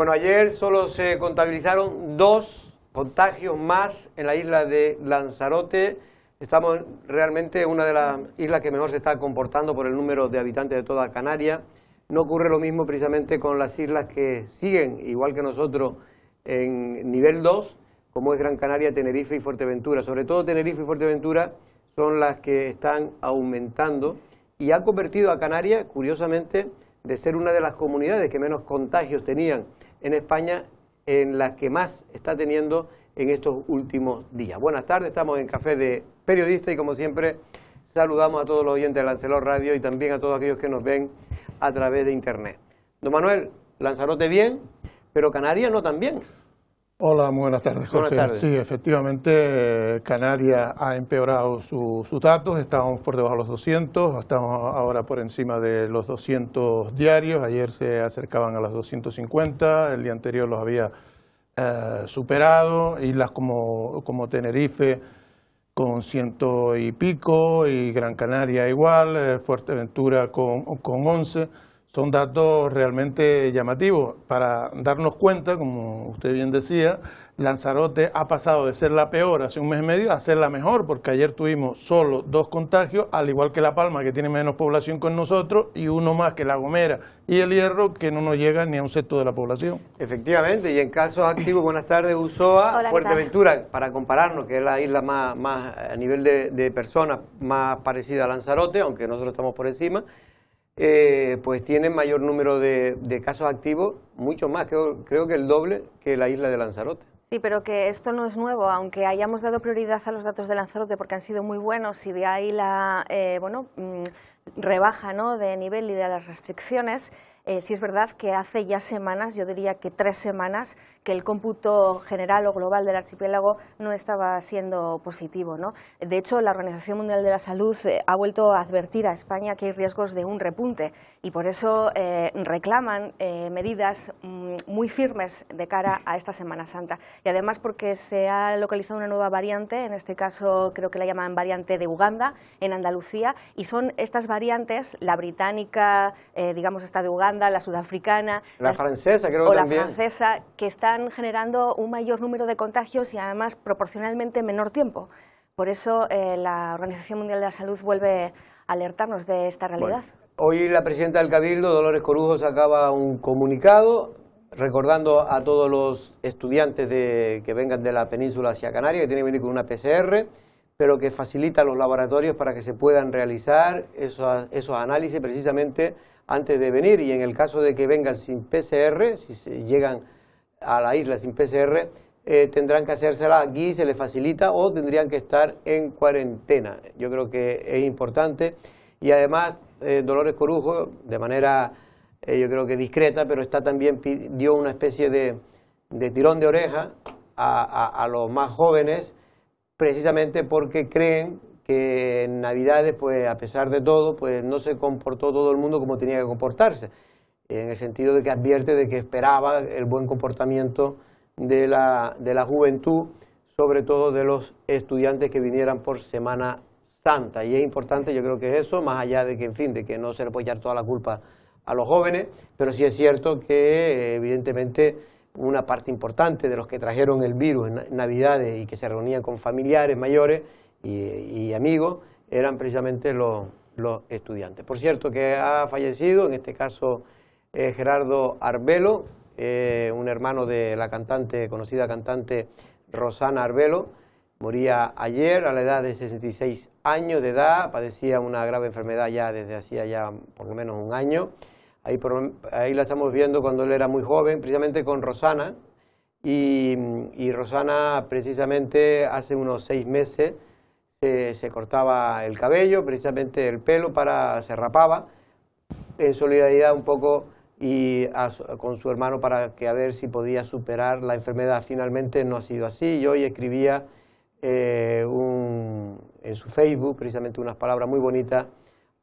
Bueno, ayer solo se contabilizaron dos contagios más en la isla de Lanzarote. Estamos realmente una de las islas que mejor se está comportando por el número de habitantes de toda Canaria. No ocurre lo mismo precisamente con las islas que siguen, igual que nosotros, en nivel 2, como es Gran Canaria, Tenerife y Fuerteventura. Sobre todo Tenerife y Fuerteventura son las que están aumentando y ha convertido a Canarias, curiosamente, de ser una de las comunidades que menos contagios tenían en España en la que más está teniendo en estos últimos días. Buenas tardes, estamos en Café de Periodista y como siempre saludamos a todos los oyentes de Lancelot Radio y también a todos aquellos que nos ven a través de Internet. Don Manuel, Lanzarote bien, pero Canarias no tan bien. Hola, muy buenas tardes, Jorge. Sí, efectivamente, Canarias ha empeorado sus datos. Estábamos por debajo de los 200, estamos ahora por encima de los 200 diarios. Ayer se acercaban a los 250, el día anterior los había eh, superado. Islas como, como Tenerife con ciento y pico, y Gran Canaria igual, eh, Fuerteventura con, con 11. Son datos realmente llamativos. Para darnos cuenta, como usted bien decía, Lanzarote ha pasado de ser la peor hace un mes y medio a ser la mejor, porque ayer tuvimos solo dos contagios, al igual que La Palma, que tiene menos población con nosotros, y uno más que La Gomera y El Hierro, que no nos llega ni a un sexto de la población. Efectivamente, y en casos activos, buenas tardes, Usoa, Fuerteventura, para compararnos, que es la isla más, a nivel de personas más parecida a Lanzarote, aunque nosotros estamos por encima, eh, pues tienen mayor número de, de casos activos mucho más, creo, creo que el doble que la isla de Lanzarote. Sí, pero que esto no es nuevo, aunque hayamos dado prioridad a los datos de Lanzarote porque han sido muy buenos y de ahí la eh, bueno, mm, rebaja ¿no? de nivel y de las restricciones, eh, sí es verdad que hace ya semanas, yo diría que tres semanas, que el cómputo general o global del archipiélago no estaba siendo positivo. ¿no? De hecho, la Organización Mundial de la Salud eh, ha vuelto a advertir a España que hay riesgos de un repunte y por eso reclaman medidas Mm, muy firmes de cara a esta Semana Santa. Y además porque se ha localizado una nueva variante, en este caso creo que la llaman variante de Uganda, en Andalucía, y son estas variantes, la británica, eh, digamos esta de Uganda, la sudafricana, la francesa, creo o la francesa, que están generando un mayor número de contagios y además proporcionalmente menor tiempo. Por eso eh, la Organización Mundial de la Salud vuelve a alertarnos de esta realidad. Hoy la presidenta del Cabildo, Dolores Corujo, sacaba un comunicado recordando a todos los estudiantes que vengan de la península hacia Canarias, que tienen que venir con una PCR, pero que facilita los laboratorios para que se puedan realizar esos, esos análisis precisamente antes de venir. Y en el caso de que vengan sin PCR, si llegan a la isla sin PCR, eh, tendrán que hacérsela aquí, se les facilita, o tendrían que estar en cuarentena. Yo creo que es importante. Y además eh, Dolores Corujo, de manera eh, yo creo que discreta, pero está también dio una especie de, tirón de oreja a, a, los más jóvenes, precisamente porque creen que en Navidades, pues a pesar de todo, pues no se comportó todo el mundo como tenía que comportarse, en el sentido de que advierte de que esperaba el buen comportamiento de la, de la juventud, sobre todo de los estudiantes que vinieran por Semana y es importante, yo creo que es eso, más allá de que, en fin, de que no se le puede echar toda la culpa a los jóvenes, pero sí es cierto que, evidentemente, una parte importante de los que trajeron el virus en Navidades y que se reunían con familiares mayores y, amigos eran precisamente los, estudiantes. Por cierto, que ha fallecido, en este caso, eh, Gerardo Arbelo, eh, un hermano de la cantante, conocida cantante Rosana Arbelo, Moría ayer a la edad de 66 años de edad, padecía una grave enfermedad ya desde hacía ya por lo menos un año. Ahí, ahí la estamos viendo cuando él era muy joven, precisamente con Rosana. Y, y Rosana precisamente hace unos seis meses se cortaba el cabello, precisamente el pelo, para se rapaba en solidaridad un poco y con su hermano para que a ver si podía superar la enfermedad. Finalmente no ha sido así. Yo hoy escribía eh, un, en su Facebook precisamente unas palabras muy bonitas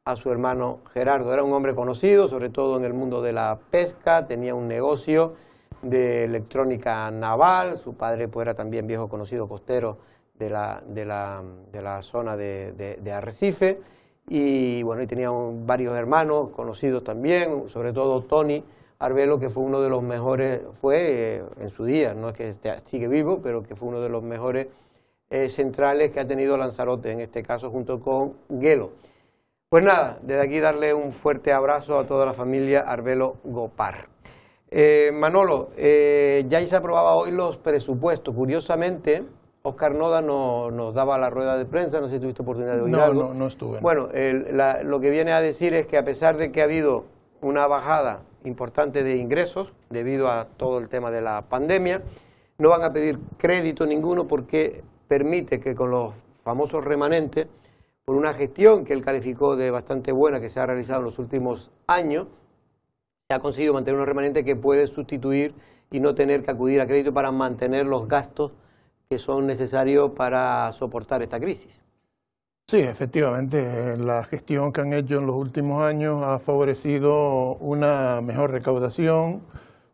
a su hermano Gerardo. Era un hombre conocido, sobre todo en el mundo de la pesca, tenía un negocio de electrónica naval, su padre pues, era también viejo conocido costero de la, zona de, Arrecife, y bueno, y tenía varios hermanos conocidos también, sobre todo Tony Arbelo, que fue uno de los mejores, fue eh, en su día, no es que esté, sigue vivo, pero que fue uno de los mejores eh, centrales que ha tenido Lanzarote, en este caso junto con Gelo. Pues nada, desde aquí darle un fuerte abrazo a toda la familia Arbelo Gopar. Eh, Manolo, eh, ya se aprobaba hoy los presupuestos. Curiosamente, Oscar Noda no, nos daba la rueda de prensa, no sé si tuviste oportunidad de oír no, algo. No, no estuve. Bueno, lo que viene a decir es que a pesar de que ha habido una bajada importante de ingresos debido a todo el tema de la pandemia, no van a pedir crédito ninguno porque permite que con los famosos remanentes, por una gestión que él calificó de bastante buena que se ha realizado en los últimos años, se ha conseguido mantener unos remanentes que puede sustituir y no tener que acudir a crédito para mantener los gastos que son necesarios para soportar esta crisis. Sí, efectivamente, la gestión que han hecho en los últimos años ha favorecido una mejor recaudación,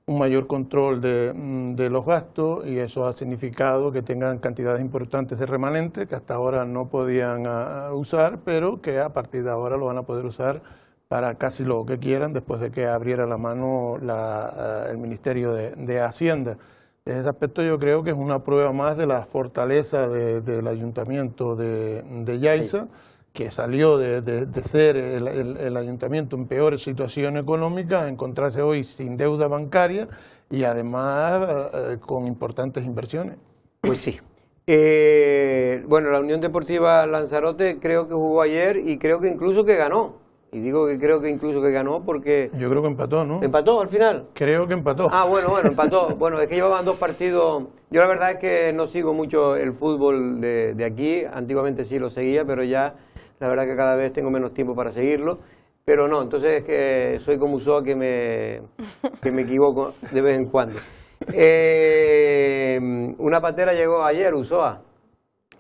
un mayor control de, mm, de, los gastos y eso ha significado que tengan cantidades importantes de remanente que hasta ahora no podían ah, ah, usar, pero que a partir de ahora lo van a poder usar para casi lo que quieran después de que abriera la mano ah, el Ministerio de, Hacienda. Desde ese aspecto yo creo que es una prueba más de la fortaleza del ayuntamiento de, Yaiza que salió de, ser el, ayuntamiento en peor situación económica, encontrarse hoy sin deuda bancaria y además eh, con importantes inversiones. Pues sí. Eh, bueno, la Unión Deportiva Lanzarote creo que jugó ayer y creo que incluso que ganó. Y digo que creo que incluso que ganó porque... Yo creo que empató, ¿no? ¿Empató al final? Creo que empató. Ah, bueno, bueno, empató. bueno, es que llevaban dos partidos... Yo la verdad es que no sigo mucho el fútbol de aquí. Antiguamente sí lo seguía, pero ya la verdad que cada vez tengo menos tiempo para seguirlo. Pero no, entonces es que soy como Usoa que me, equivoco de vez en cuando. Eh, una patera llegó ayer, Usoa.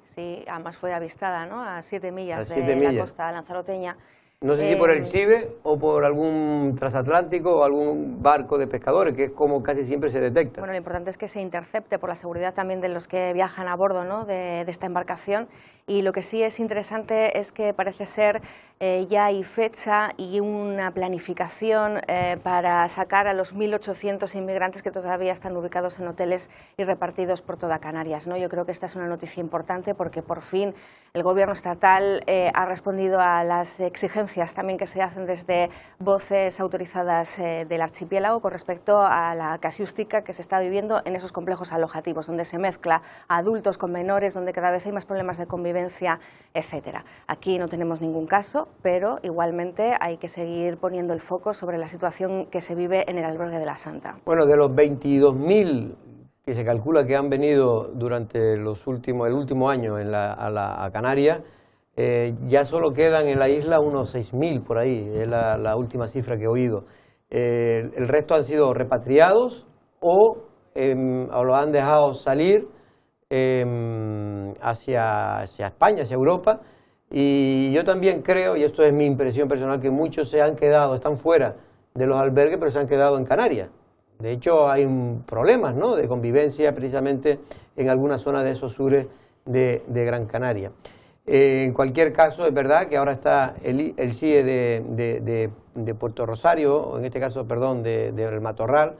Sí, además fue avistada, ¿no? A siete millas de la costa lanzaroteña. No sé si por el eh, CIBE o por algún transatlántico o algún barco de pescadores, que es como casi siempre se detecta. Bueno, lo importante es que se intercepte por la seguridad también de los que viajan a bordo de, esta embarcación. Y lo que sí es interesante es que parece ser eh, ya hay fecha y una planificación eh, para sacar a los 1.800 inmigrantes que todavía están ubicados en hoteles y repartidos por toda Canarias. Yo creo que esta es una noticia importante porque por fin el Gobierno estatal ha respondido a las exigencias también que se hacen desde voces autorizadas eh, del archipiélago con respecto a la casiústica que se está viviendo en esos complejos alojativos, donde se mezcla adultos con menores, donde cada vez hay más problemas de convivencia, etcétera. Aquí no tenemos ningún caso, pero igualmente hay que seguir poniendo el foco sobre la situación que se vive en el albergue de la Santa. Bueno, de los 22.000 que se calcula que han venido durante los últimos, el último año en la, a, la, a Canarias, eh, ya solo quedan en la isla unos 6.000 por ahí, es la, última cifra que he oído. Eh, el resto han sido repatriados o, em, lo han dejado salir em, hacia, España, hacia Europa. Y yo también creo, y esto es mi impresión personal, que muchos se han quedado, están fuera de los albergues, pero se han quedado en Canarias. De hecho, hay problemas ¿no? de convivencia precisamente en algunas zonas de esos sures de Gran Canaria. Eh, en cualquier caso, es verdad que ahora está el, CIE de, Puerto Rosario, en este caso, perdón, del Matorral,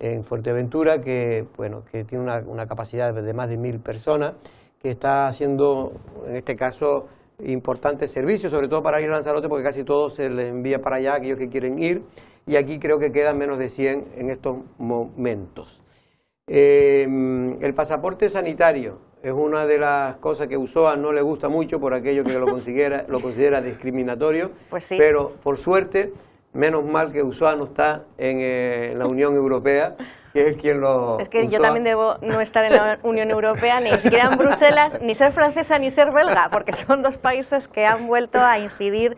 en Fuerteventura, que, bueno, que tiene una, capacidad de más de mil personas, que está haciendo, en este caso, importantes servicios, sobre todo para ir a Lanzarote, porque casi todo se le envía para allá aquellos que quieren ir, y aquí creo que quedan menos de 100 en estos momentos. Eh, el pasaporte sanitario, es una de las cosas que Usoa no le gusta mucho por aquello que lo considera, lo considera discriminatorio, pues pero por suerte, menos mal que Usoa no está eh, en, la Unión Europea, que es quien lo... Es que yo también debo no estar en la Unión Europea, ni siquiera en Bruselas, ni ser francesa ni ser belga, porque son dos países que han vuelto a incidir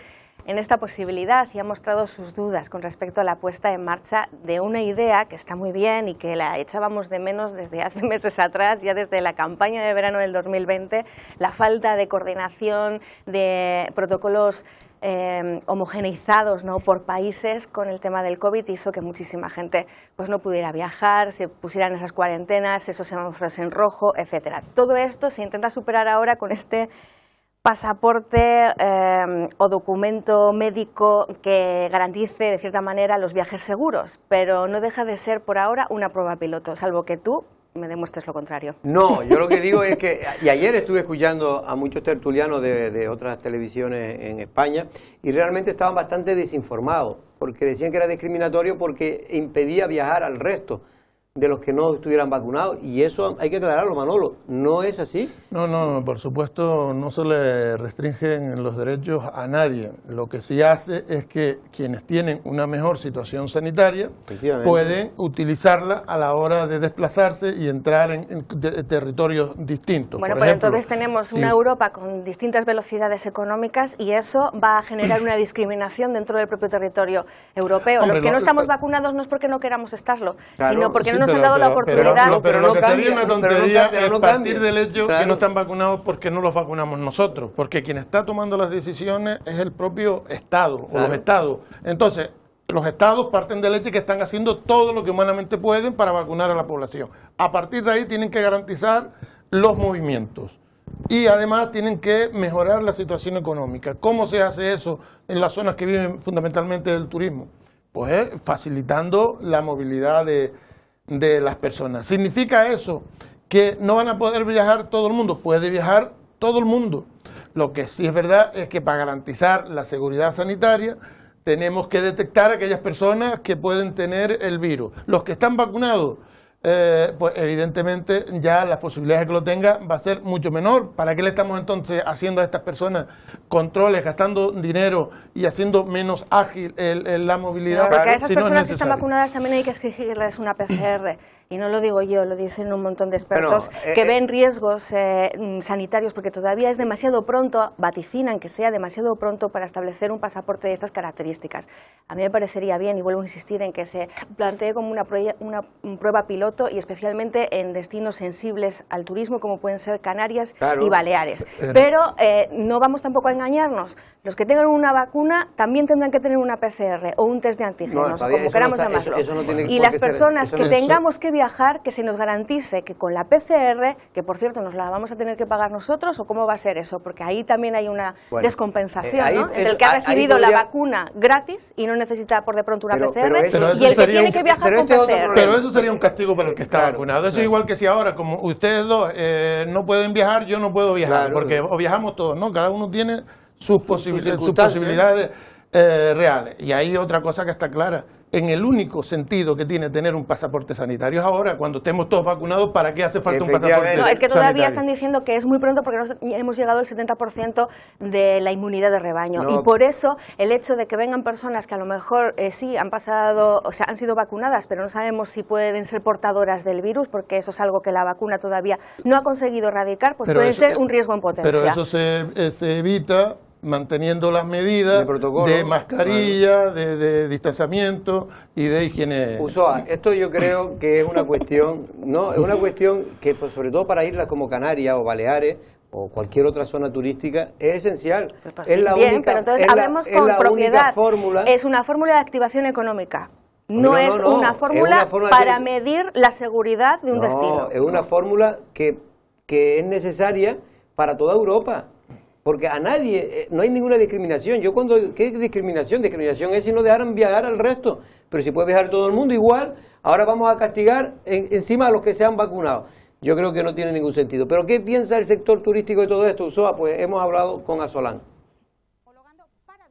en esta posibilidad y ha mostrado sus dudas con respecto a la puesta en marcha de una idea que está muy bien y que la echábamos de menos desde hace meses atrás, ya desde la campaña de verano del 2020, la falta de coordinación de protocolos eh, homogeneizados ¿no? por países con el tema del COVID hizo que muchísima gente pues, no pudiera viajar, se pusieran esas cuarentenas, esos semáforos en rojo, etcétera. Todo esto se intenta superar ahora con este pasaporte em, o documento médico que garantice, de cierta manera, los viajes seguros, pero no deja de ser por ahora una prueba piloto, salvo que tú me demuestres lo contrario. No, yo lo que digo es que, y ayer estuve escuchando a muchos tertulianos de otras televisiones en España y realmente estaban bastante desinformados, porque decían que era discriminatorio porque impedía viajar al resto de los que no estuvieran vacunados. Y eso hay que aclararlo, Manolo, ¿no es así? No, no, por supuesto no se le restringen los derechos a nadie. Lo que sí hace es que quienes tienen una mejor situación sanitaria pueden utilizarla a la hora de desplazarse y entrar en, territorios distintos. Bueno, pero pues entonces tenemos una Europa con distintas velocidades económicas y eso va a generar una discriminación dentro del propio territorio europeo. los que no, estamos vacunados no es porque no queramos estarlo, sino porque no han dado la oportunidad. Pero, lo que sería una tontería es partir del hecho que no están vacunados porque no los vacunamos nosotros, porque quien está tomando las decisiones es el propio Estado o los Estados. Entonces, los estados parten de leche que están haciendo todo lo que humanamente pueden para vacunar a la población. A partir de ahí tienen que garantizar los movimientos y además tienen que mejorar la situación económica. ¿Cómo se hace eso en las zonas que viven fundamentalmente del turismo? Pues eh, facilitando la movilidad de, de las personas. ¿Significa eso que no van a poder viajar todo el mundo? Puede viajar todo el mundo. Lo que sí es verdad es que para garantizar la seguridad sanitaria tenemos que detectar aquellas personas que pueden tener el virus. Los que están vacunados eh, pues evidentemente ya la posibilidad de que lo tenga va a ser mucho menor. ¿Para qué le estamos entonces haciendo a estas personas controles, gastando dinero y haciendo menos ágil la movilidad? para que a esas personas que están vacunadas también hay que exigirles una PCR y no lo digo yo, lo dicen un montón de expertos eh, que eh, ven riesgos eh, sanitarios porque todavía es demasiado pronto, vaticinan que sea demasiado pronto para establecer un pasaporte de estas características. A mí me parecería bien, y vuelvo a insistir, en que se plantee como una, una prueba piloto y especialmente en destinos sensibles al turismo como pueden ser Canarias y Baleares. Pero no vamos tampoco a engañarnos, los que tengan una vacuna también tendrán que tener una PCR o un test de antígenos, como queramos llamarlo. y las personas que tengamos que viajar viajar que se nos garantice que con la PCR, que por cierto nos la vamos a tener que pagar nosotros, o cómo va a ser eso, porque ahí también hay una descompensación, eh, Entre el que ha recibido la vacuna gratis y no necesita por de pronto una PCR, y el que tiene que viajar con este PCR. Pero eso sería un castigo para el que está vacunado. Eso es igual que si ahora, como ustedes dos eh, no pueden viajar, yo no puedo viajar, porque o viajamos todos, ¿no? Cada uno tiene sus, posibilidades eh, reales. Y hay otra cosa que está clara en el único sentido que tiene tener un pasaporte sanitario. Ahora, cuando estemos todos vacunados, ¿para qué hace falta un pasaporte No, es que todavía están diciendo que es muy pronto porque hemos llegado al 70% de la inmunidad de rebaño. Y por eso el hecho de que vengan personas que a lo mejor eh, sí han pasado, o sea, han sido vacunadas, pero no sabemos si pueden ser portadoras del virus, porque eso es algo que la vacuna todavía no ha conseguido erradicar, pues puede ser un riesgo en potencia. Pero eso se eh, evita manteniendo las medidas de, mascarilla, de, distanciamiento y de higiene. Usoa, esto yo creo que es una cuestión, no, es una cuestión que pues, sobre todo para islas como Canarias o Baleares o cualquier otra zona turística es esencial. Pues, pues, es la propiedad. Fórmula. Es una fórmula de activación económica. No, es, Una fórmula para medir la seguridad de un destino. Es una fórmula que, que es necesaria para toda Europa. Porque a nadie, eh, no hay ninguna discriminación. Yo cuando, ¿qué discriminación? Discriminación es si no dejaran viajar al resto. Pero si puede viajar todo el mundo igual, ahora vamos a castigar encima a los que se han vacunado. Yo creo que no tiene ningún sentido. Pero ¿qué piensa el sector turístico de todo esto? USOA, pues hemos hablado con Azolán.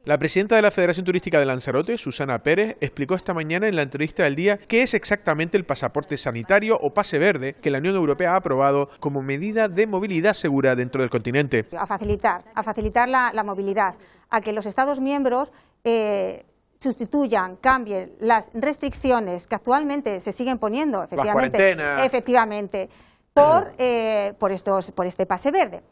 La presidenta de la Federación Turística de Lanzarote, Susana Pérez, explicó esta mañana en la entrevista del día qué es exactamente el pasaporte sanitario o pase verde que la Unión Europea ha aprobado como medida de movilidad segura dentro del continente. A facilitar, a facilitar la, movilidad, a que los Estados miembros eh, sustituyan, cambien las restricciones que actualmente se siguen poniendo, efectivamente, eh, por este pase verde.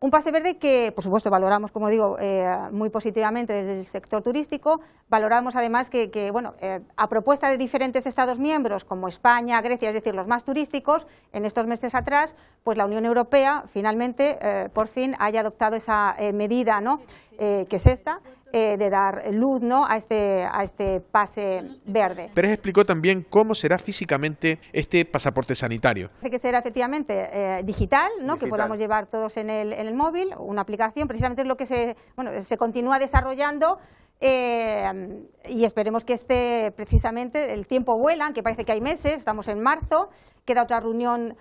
Un pase verde que, por supuesto, valoramos, como digo, eh, muy positivamente desde el sector turístico. Valoramos además que, bueno, eh, a propuesta de diferentes Estados miembros, como España, Grecia, es decir, los más turísticos, en estos meses atrás, pues la Unión Europea finalmente, eh, por fin, haya adoptado esa medida, ¿no? que es esta, eh, de dar luz ¿no? a, este, a este pase verde. Pérez explicó también cómo será físicamente este pasaporte sanitario. Que será efectivamente eh, digital, ¿no? que podamos llevar todos en el, en el móvil, una aplicación, precisamente es lo que se, bueno, se continúa desarrollando. Eh, y esperemos que esté precisamente, el tiempo vuela, que parece que hay meses, estamos en marzo, queda otra reunión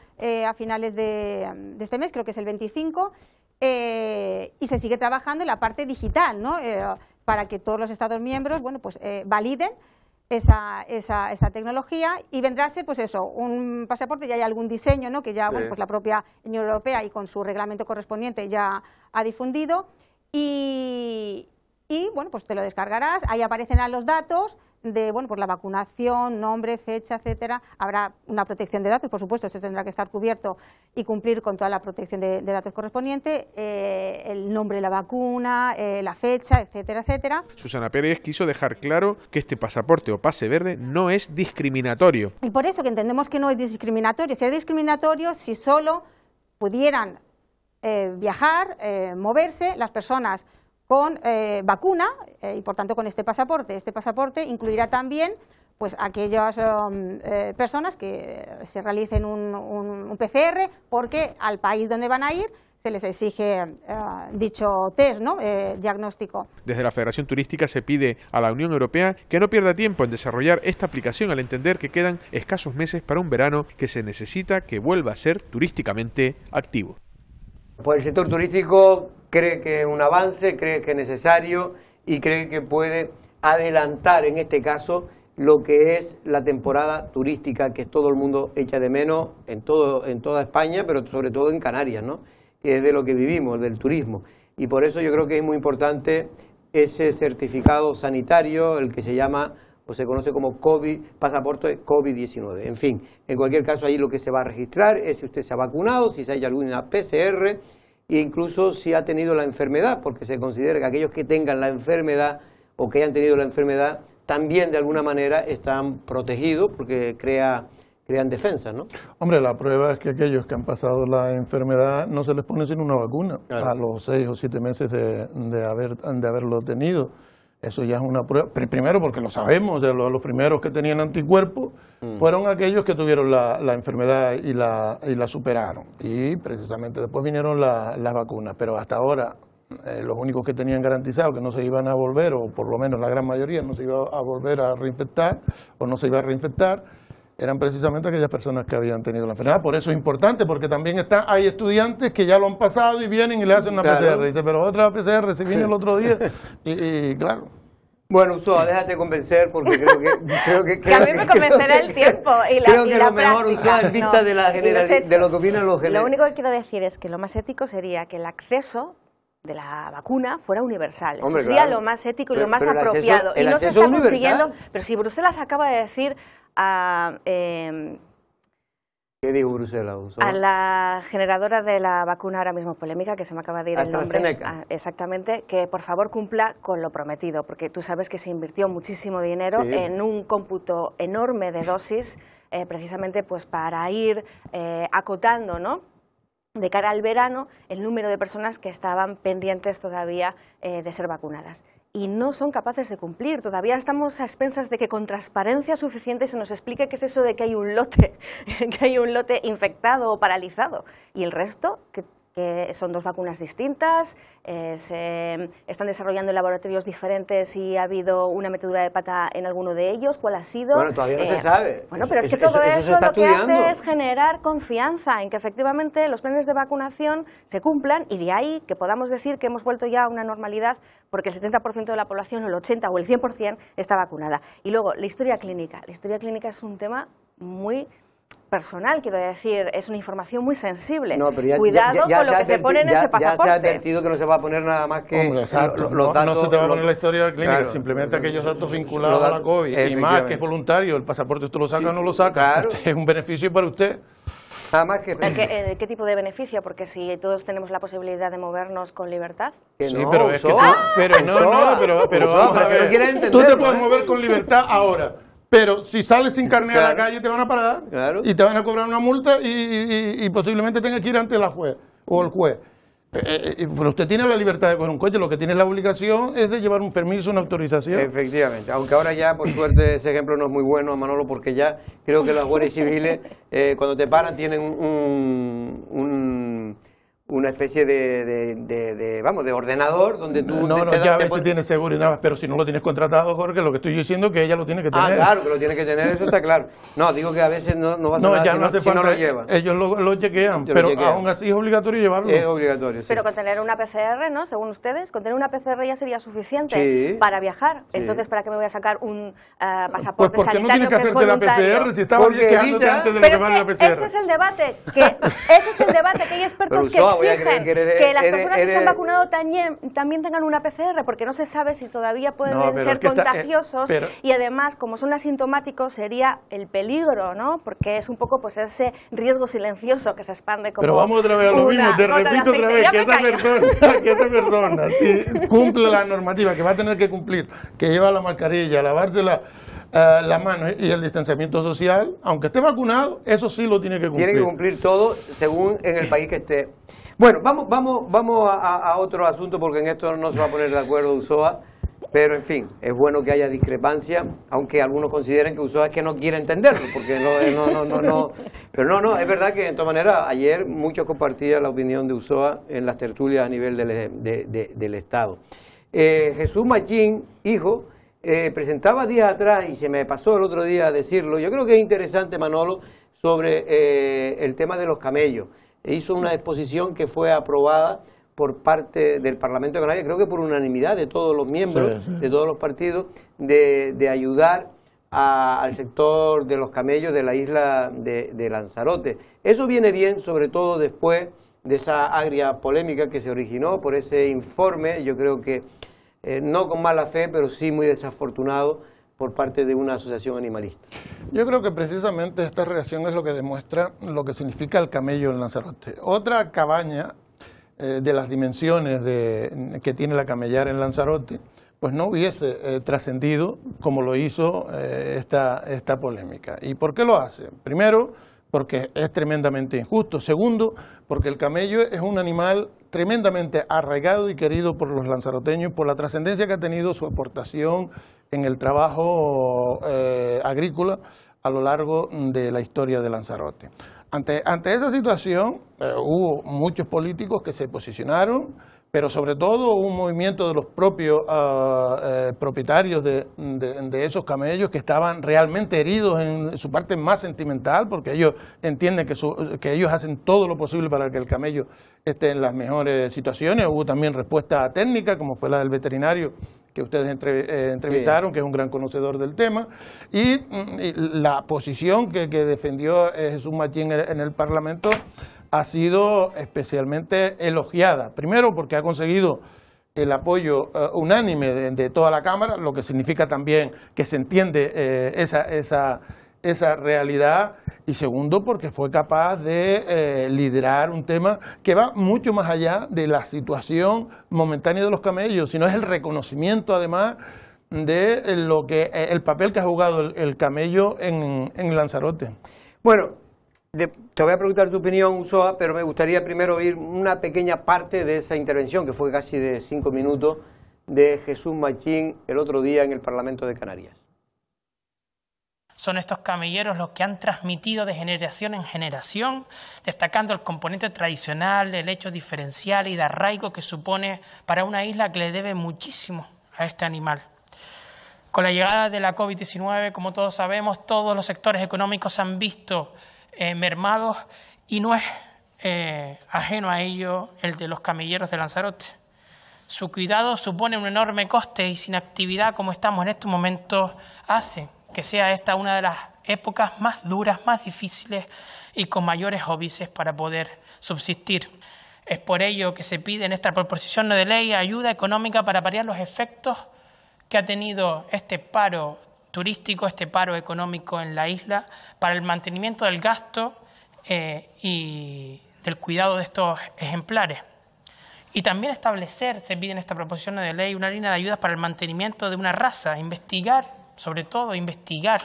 a finales de, de, este mes, creo que es el 25, eh, y se sigue trabajando en la parte digital, ¿no? Eh, para que todos los Estados miembros bueno, pues, eh, validen esa, tecnología y vendrá a ser pues eso, un pasaporte, ya hay algún diseño ¿no? que ya pues, la propia Unión Europea y con su reglamento correspondiente ya ha difundido y, y bueno, pues te lo descargarás, ahí aparecerán los datos de bueno, pues la vacunación, nombre, fecha, etcétera. Habrá una protección de datos, por supuesto, eso tendrá que estar cubierto y cumplir con toda la protección de, datos correspondiente, eh, el nombre de la vacuna, eh, la fecha, etcétera, etcétera. Susana Pérez quiso dejar claro que este pasaporte o pase verde no es discriminatorio. Y por eso que entendemos que no es discriminatorio. Sería discriminatorio si solo pudieran eh, viajar, moverse las personas con eh, vacuna eh, y por tanto con este pasaporte. Este pasaporte incluirá también pues aquellas um, eh, personas que se realicen un, PCR porque al país donde van a ir se les exige dicho test, ¿no? diagnóstico. Desde la Federación Turística se pide a la Unión Europea que no pierda tiempo en desarrollar esta aplicación al entender que quedan escasos meses para un verano que se necesita que vuelva a ser turísticamente activo. por pues el sector turístico cree que es un avance, cree que es necesario y cree que puede adelantar en este caso lo que es la temporada turística que todo el mundo echa de menos en, todo, en toda España, pero sobre todo en Canarias, ¿no? que es de lo que vivimos, del turismo. Y por eso yo creo que es muy importante ese certificado sanitario, el que se llama o se conoce como COVID, pasaporte COVID-19. En fin, en cualquier caso, ahí lo que se va a registrar es si usted se ha vacunado, si se ha alguna PCR, e incluso si ha tenido la enfermedad, porque se considera que aquellos que tengan la enfermedad o que hayan tenido la enfermedad también de alguna manera están protegidos porque crean defensa. ¿no? Hombre, la prueba es que aquellos que han pasado la enfermedad no se les pone sin una vacuna a los seis o siete meses de haberlo tenido. Eso ya es una prueba. Primero, porque lo sabemos, de los, primeros que tenían anticuerpos mm. fueron aquellos que tuvieron la, enfermedad y la, superaron. Y precisamente después vinieron las vacunas. Pero hasta ahora, eh, los únicos que tenían garantizado que no se iban a volver, o por lo menos la gran mayoría no se iba a volver a reinfectar, o no se iba a reinfectar, eran precisamente aquellas personas que habían tenido la enfermedad. Por eso es importante, porque también está, hay estudiantes que ya lo han pasado y vienen y le hacen una PCR. Dice, pero otra PCR, si viene el otro día. Y, claro. Bueno, Usoa, déjate convencer porque creo que... Creo que, a mí me convencerá el tiempo y la Creo que lo mejor, Usoa, en vista de, la de lo que opinan los generales. Lo único que quiero decir es que lo más ético sería que el acceso de la vacuna fuera universal. Eso sería lo más ético y lo más apropiado. y no se está consiguiendo... Pero si Bruselas acaba de decir a... Em, a la generadora de la vacuna ahora mismo polémica, que se me acaba de ir el ah, nombre. Ah, exactamente, que por favor cumpla con lo prometido, porque tú sabes que se invirtió muchísimo dinero en un cómputo enorme de dosis, eh, precisamente pues, para ir eh, acotando, ¿no? de cara al verano, el número de personas que estaban pendientes todavía eh, de ser vacunadas y no son capaces de cumplir. Todavía estamos a expensas de que con transparencia suficiente se nos explique qué es eso de que hay un lote, que hay un lote infectado o paralizado. Y el resto, que son dos vacunas distintas, eh, se están desarrollando en laboratorios diferentes y ha habido una metedura de pata en alguno de ellos, ¿cuál ha sido? Bueno, todavía no se eh, sabe. Bueno, pero es, que todo eso, lo que hace es generar confianza en que efectivamente los planes de vacunación se cumplan y de ahí que podamos decir que hemos vuelto ya a una normalidad porque el 70% de la población, el 80 o el 100% está vacunada. Y luego, la historia clínica. La historia clínica es un tema muy personal, quiero decir, es una información muy sensible. Cuidado con lo que se pone en ese pasaporte. Ya se ha advertido que no se va a poner nada más que No, se te va a poner la historia clínica, simplemente aquellos datos vinculados a la COVID. Y más que es voluntario, el pasaporte usted lo saca o no lo saca. es un beneficio para usted. nada más que... Eh, ¿Qué, tipo de beneficio? Porque si todos tenemos la posibilidad de movernos con libertad. no, pero es que pero no, no, pero, pero, Tú te puedes ¿eh? mover con libertad ahora. Pero si sales sin carnet a la calle te van a parar y te van a cobrar una multa y, posiblemente tengas que ir ante la juez o el juez. Eh, eh, eh, pero usted tiene la libertad de coger un coche, lo que tiene la obligación es de llevar un permiso, una autorización. Efectivamente, aunque ahora ya, por suerte, ese ejemplo no es muy bueno, Manolo, porque ya creo que los jueces civiles, cuando te paran, tienen un una especie de, de, vamos de ordenador donde tú no, no ya a veces tiene seguro y nada más pero si no lo tienes contratado Jorge lo que estoy diciendo es que ella lo tiene que ah, tener ah claro que lo tiene que tener eso está claro no digo que a veces no no va a no, ya si, no, hace falta, no lo llevan ellos lo, lo chequean pero aún así es obligatorio llevarlo es obligatorio sí. pero con tener una PCR no según ustedes con tener una PCR ya sería suficiente para viajar entonces para qué me voy a sacar un eh, pues pasaporte pues porque no tienes que, hacerte la PCR si estabas chequeándote antes de lo que la PCR ese es el debate que ese es el debate que hay expertos que que, las personas que se han vacunado también, tengan una PCR, porque no se sabe si todavía pueden ser eh, contagiosos y además, como son asintomáticos, sería el peligro, ¿no? Porque es un poco pues ese riesgo silencioso que se expande como Pero vamos otra vez a lo mismo, te repito otra vez, que esa, persona, cumple la normativa que va a tener que cumplir, que lleva la mascarilla, lavarse la eh, mano y el distanciamiento social, aunque esté vacunado, eso sí lo tiene que cumplir. Tiene que cumplir todo según en el país que esté. Bueno, vamos, vamos, vamos a, otro asunto porque en esto no se va a poner de acuerdo USOA, pero en fin, es bueno que haya discrepancia, aunque algunos consideren que USOA es que no quiere entenderlo, porque no, eh, no, no, no, Pero no, no, es verdad que de todas maneras ayer muchos compartían la opinión de USOA en las tertulias a nivel del, del Estado. Eh, Jesús Machín, hijo, eh, presentaba días atrás y se me pasó el otro día decirlo. Yo creo que es interesante, Manolo, sobre el tema de los camellos. E hizo una exposición que fue aprobada por parte del Parlamento de Canarias, creo que por unanimidad de todos los miembros, de todos los partidos, de, ayudar al sector de los camellos de la isla de, Lanzarote. Eso viene bien, sobre todo después de esa agria polémica que se originó por ese informe, yo creo que eh, no con mala fe, pero sí muy desafortunado, por parte de una asociación animalista. Yo creo que precisamente esta reacción es lo que demuestra lo que significa el camello en Lanzarote. Otra cabaña eh, de las dimensiones que tiene la camellar en Lanzarote, pues no hubiese eh, trascendido como lo hizo eh, esta, esta polémica. ¿Y por qué lo hace? Primero, porque es tremendamente injusto. Segundo, porque el camello es un animal tremendamente arraigado y querido por los lanzaroteños por la trascendencia que ha tenido su aportación en el trabajo eh, agrícola a lo largo de la historia de Lanzarote. Ante, ante esa situación eh, hubo muchos políticos que se posicionaron, pero sobre todo un movimiento de los propios ah, eh, propietarios de, de, esos camellos que estaban realmente heridos en su parte más sentimental, porque ellos entienden que, su, que ellos hacen todo lo posible para que el camello esté en las mejores situaciones. Hubo también respuesta técnica, como fue la del veterinario que ustedes eh, entrevistaron, que es un gran conocedor del tema, y, mm, la posición que, defendió eh, Jesús Matín en el, Parlamento ha sido especialmente elogiada. Primero porque ha conseguido el apoyo eh, unánime de, de, toda la Cámara, lo que significa también que se entiende esa, esa esa realidad y segundo porque fue capaz de eh, liderar un tema que va mucho más allá de la situación momentánea de los camellos, sino es el reconocimiento además de eh, lo que eh, el papel que ha jugado el, camello en, Lanzarote. Bueno, te voy a preguntar tu opinión, Usoa, pero me gustaría primero oír una pequeña parte de esa intervención, que fue casi de cinco minutos, de Jesús Machín el otro día en el Parlamento de Canarias. Son estos camilleros los que han transmitido de generación en generación, destacando el componente tradicional, el hecho diferencial y de arraigo que supone para una isla que le debe muchísimo a este animal. Con la llegada de la COVID-19, como todos sabemos, todos los sectores económicos se han visto eh, mermados y no es eh, ajeno a ello el de los camilleros de Lanzarote. Su cuidado supone un enorme coste y sin actividad como estamos en estos momentos hace que sea esta una de las épocas más duras, más difíciles y con mayores óbices para poder subsistir. Es por ello que se pide en esta proposición de ley ayuda económica para paliar los efectos que ha tenido este paro turístico, este paro económico en la isla, para el mantenimiento del gasto eh, y del cuidado de estos ejemplares. Y también establecer, se pide en esta proposición de ley, una línea de ayudas para el mantenimiento de una raza, investigar sobre todo, investigar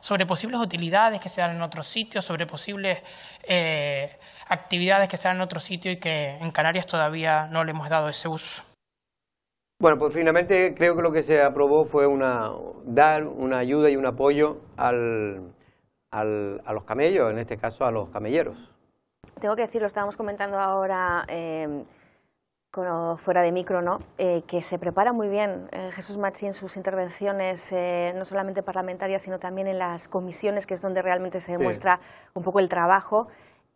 sobre posibles utilidades que se dan en otros sitios, sobre posibles eh, actividades que se dan en otros sitios y que en Canarias todavía no le hemos dado ese uso. Bueno, pues finalmente creo que lo que se aprobó fue una, dar una ayuda y un apoyo al, al, a los camellos, en este caso a los camelleros. Tengo que decir, lo estábamos comentando ahora. Eh, fuera de micro, ¿no? Eh, que se prepara muy bien eh, Jesús Machi en sus intervenciones, eh, no solamente parlamentarias, sino también en las comisiones, que es donde realmente se muestra un poco el trabajo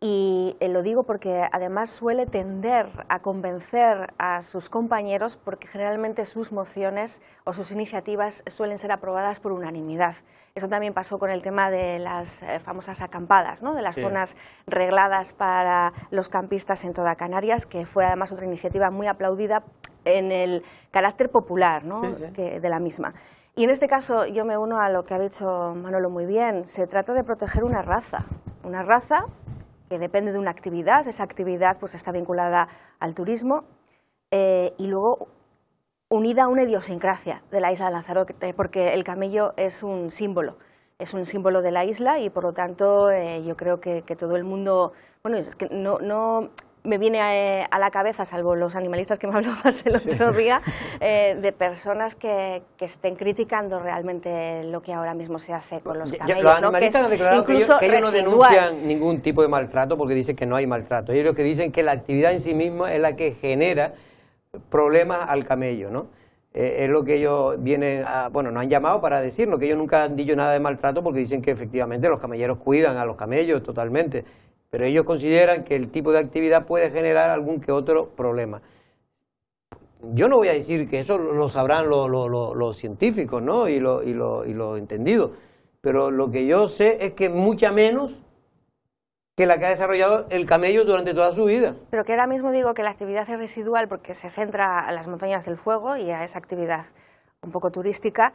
y eh, lo digo porque además suele tender a convencer a sus compañeros porque generalmente sus mociones o sus iniciativas suelen ser aprobadas por unanimidad. Eso también pasó con el tema de las eh, famosas acampadas, ¿no? de las zonas regladas para los campistas en toda Canarias, que fue además otra iniciativa muy aplaudida en el carácter popular ¿no? de la misma. Y en este caso yo me uno a lo que ha dicho Manolo muy bien, se trata de proteger una raza, una raza que depende de una actividad, esa actividad pues, está vinculada al turismo, eh, y luego unida a una idiosincrasia de la isla de Lanzarote, porque el camello es un símbolo, es un símbolo de la isla y por lo tanto eh, yo creo que, todo el mundo, bueno, que no, me viene eh, a, la cabeza, salvo los animalistas que me más el otro día, eh, de personas que, que, estén criticando realmente lo que ahora mismo se hace con los camellos. Los han declarado que ellos, no denuncian ningún tipo de maltrato porque dicen que no hay maltrato. Ellos que dicen que la actividad en sí misma es la que genera problemas al camello, ¿no? Eh, es lo que ellos vienen a, bueno, nos han llamado para decirlo, que ellos nunca han dicho nada de maltrato porque dicen que efectivamente los camelleros cuidan a los camellos totalmente pero ellos consideran que el tipo de actividad puede generar algún que otro problema. Yo no voy a decir que eso lo sabrán los, científicos ¿no? y lo, y lo pero lo que yo sé es que mucha menos que la que ha desarrollado el camello durante toda su vida. Pero que ahora mismo digo que la actividad es residual porque se centra a las montañas del fuego y a esa actividad un poco turística,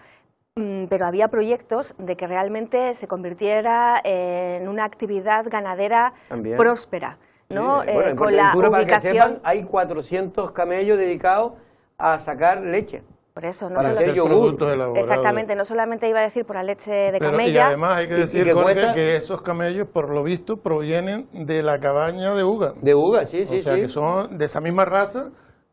Mm, pero había proyectos de que realmente se convirtiera en una actividad ganadera próspera. ¿no? con la ubicación... hay 400 camellos dedicados a sacar leche. Por eso, no solamente. Exactamente, no solamente iba a decir por la leche de Pero, camella. y además hay que decir, que, que esos camellos, por lo visto, provienen de la cabaña de Uga. De Uga, sí, sí, o sea, que son de esa misma raza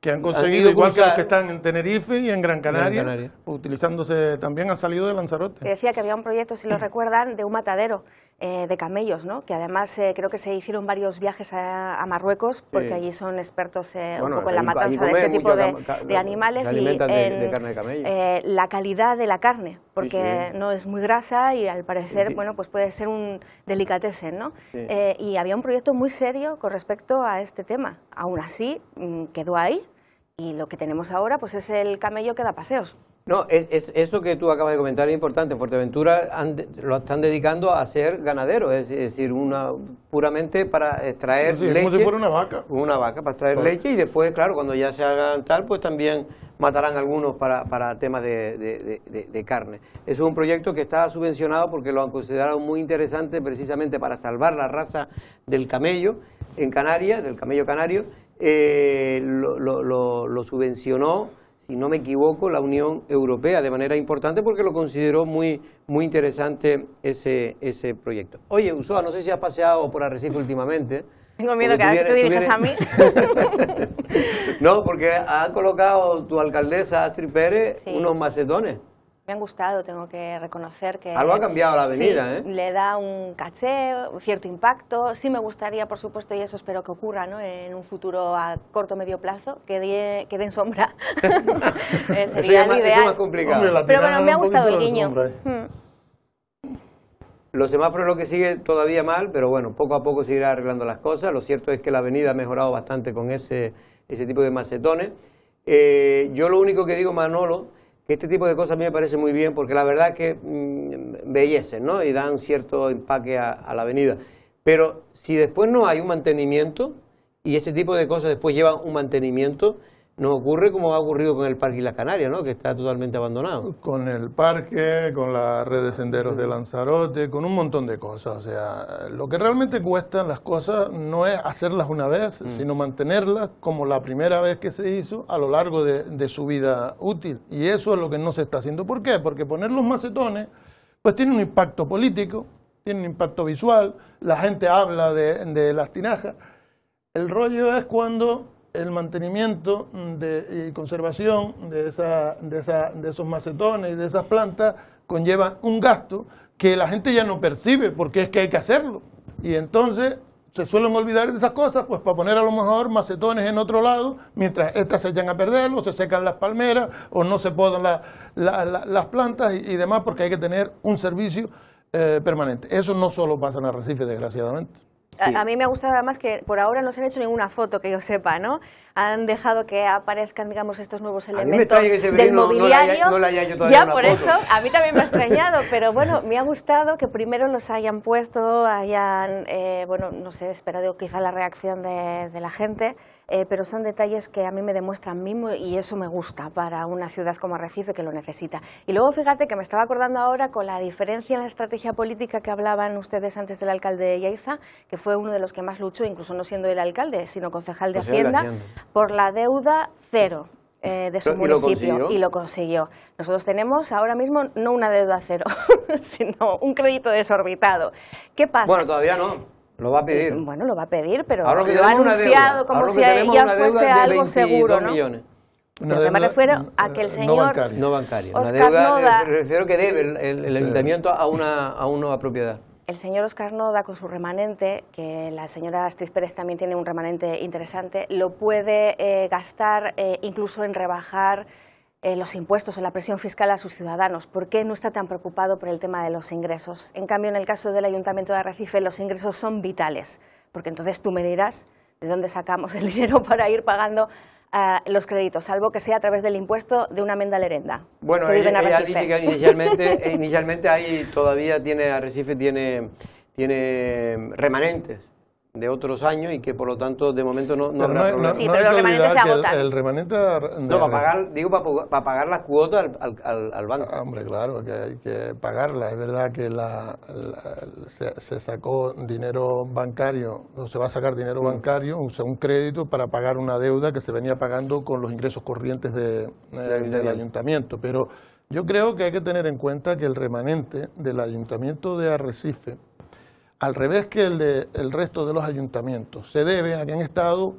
que han conseguido, igual que los que están en Tenerife y en Gran Canaria, utilizándose también, han salido de Lanzarote. decía que había un proyecto, si lo recuerdan, de un matadero eh, de camellos, ¿no? que además eh, creo que se hicieron varios viajes a, Marruecos, porque allí son expertos eh, un poco en la matanza de este tipo de, animales y en la calidad de la carne, porque no es muy grasa y al parecer bueno, pues puede ser un delicatessen. ¿no? y había un proyecto muy serio con respecto a este tema. Aún así, mm, quedó ahí, y lo que tenemos ahora pues es el camello que da paseos. No, es, eso que tú acabas de comentar es importante. En Fuerteventura lo están dedicando a ser ganadero, es, decir, una puramente para extraer leche. Como si fuera una vaca. Una vaca para extraer leche y después, claro, cuando ya se hagan tal, pues también matarán algunos para, temas de, carne... de, carne. Es un proyecto que está subvencionado porque lo han considerado muy interesante precisamente para salvar la raza del camello en Canarias, del camello canario eh, lo, subvencionó, si no me equivoco, la Unión Europea de manera importante porque lo consideró muy, muy interesante ese, ese proyecto. Oye, Usoa, no sé si has paseado por Arrecife últimamente. Tengo miedo que ahora te diriges a mí. no, porque ha colocado tu alcaldesa Astrid Pérez unos macedones. Me han gustado, tengo que reconocer que... Algo ha cambiado la avenida, ¿eh? Le da un caché, un cierto impacto. Sí me gustaría, por supuesto, y eso espero que ocurra ¿no? en un futuro a corto o medio plazo, que, de, que den sombra. Eh, sería Más complicado. Pero bueno, me ha gustado el guiño. ¿eh? Mm. Los semáforos lo que sigue todavía mal, pero bueno, poco a poco se irá arreglando las cosas. Lo cierto es que la avenida ha mejorado bastante con ese, ese tipo de macetones. Eh, yo lo único que digo, Manolo, este tipo de cosas a mí me parece muy bien porque la verdad es que mm, bellecen ¿no? y dan cierto empaque a, a la avenida. Pero si después no hay un mantenimiento y este tipo de cosas después llevan un mantenimiento, no ocurre como ha ocurrido con el Parque y las Canarias, ¿no? que está totalmente abandonado. Con el parque, con la red de senderos de Lanzarote, con un montón de cosas. O sea, lo que realmente cuestan las cosas no es hacerlas una vez, mm. sino mantenerlas como la primera vez que se hizo a lo largo de, su vida útil. Y eso es lo que no se está haciendo. ¿Por qué? Porque poner los macetones pues tiene un impacto político, tiene un impacto visual, la gente habla de, de las tinajas. El rollo es cuando el mantenimiento de, y conservación de, esa, de, esos macetones y de esas plantas conlleva un gasto que la gente ya no percibe porque es que hay que hacerlo. Y entonces se suelen olvidar de esas cosas, pues para poner a lo mejor macetones en otro lado, mientras éstas se echan a perder, o se secan las palmeras, o no se podan las plantas y, demás, porque hay que tener un servicio eh, permanente. Eso no solo pasa en Arrecife, desgraciadamente. A, mí me ha gustado más que por ahora no se han hecho ninguna foto que yo sepa, ¿no? han dejado que aparezcan, digamos, estos nuevos elementos del mobiliario. ya por eso, a mí también me ha extrañado, pero bueno, me ha gustado que primero los hayan puesto, hayan, eh, bueno, no sé, esperado quizá la reacción de, la gente, eh, pero son detalles que a mí me demuestran mismo y eso me gusta para una ciudad como Recife que lo necesita. Y luego fíjate que me estaba acordando ahora con la diferencia en la estrategia política que hablaban ustedes antes del alcalde de Yaiza, que fue uno de los que más luchó, incluso no siendo el alcalde, sino concejal de Hacienda, por la deuda cero eh, de su municipio y lo consiguió. Nosotros tenemos ahora mismo no una deuda cero, sino un crédito desorbitado. ¿Qué pasa? Bueno, todavía no. Lo va a pedir. Bueno, lo va a pedir, pero lo ha anunciado como si ya fuese algo seguro, ¿no? Millones. Pero no, me refiero a eh, que el señor no bancario, no bancario. Oscar deuda, eh, Noda, me refiero que debe el, el, ayuntamiento a una, a una propiedad. El señor Oscar Noda, con su remanente, que la señora Astrid Pérez también tiene un remanente interesante, lo puede eh, gastar eh, incluso en rebajar eh, los impuestos o la presión fiscal a sus ciudadanos. ¿Por qué no está tan preocupado por el tema de los ingresos? En cambio, en el caso del Ayuntamiento de Arrecife, los ingresos son vitales, porque entonces tú me dirás de dónde sacamos el dinero para ir pagando los créditos, salvo que sea a través del impuesto de una menda herenda Bueno, ella, dice que inicialmente, eh, inicialmente ahí todavía tiene, Arrecife tiene, tiene remanentes de otros años y que por lo tanto de momento no, no pero El, remanente no, para pagar, digo, para, pagar las cuotas al, banco. Ah, hombre, claro, que hay que pagarla. Es verdad que la, se, sacó dinero bancario, no se va a sacar dinero mm. bancario, o un crédito para pagar una deuda que se venía pagando con los ingresos corrientes de, eh, del ayuntamiento. Pero yo creo que hay que tener en cuenta que el remanente del ayuntamiento de Arrecife al revés que el, el resto de los ayuntamientos, se debe a que han estado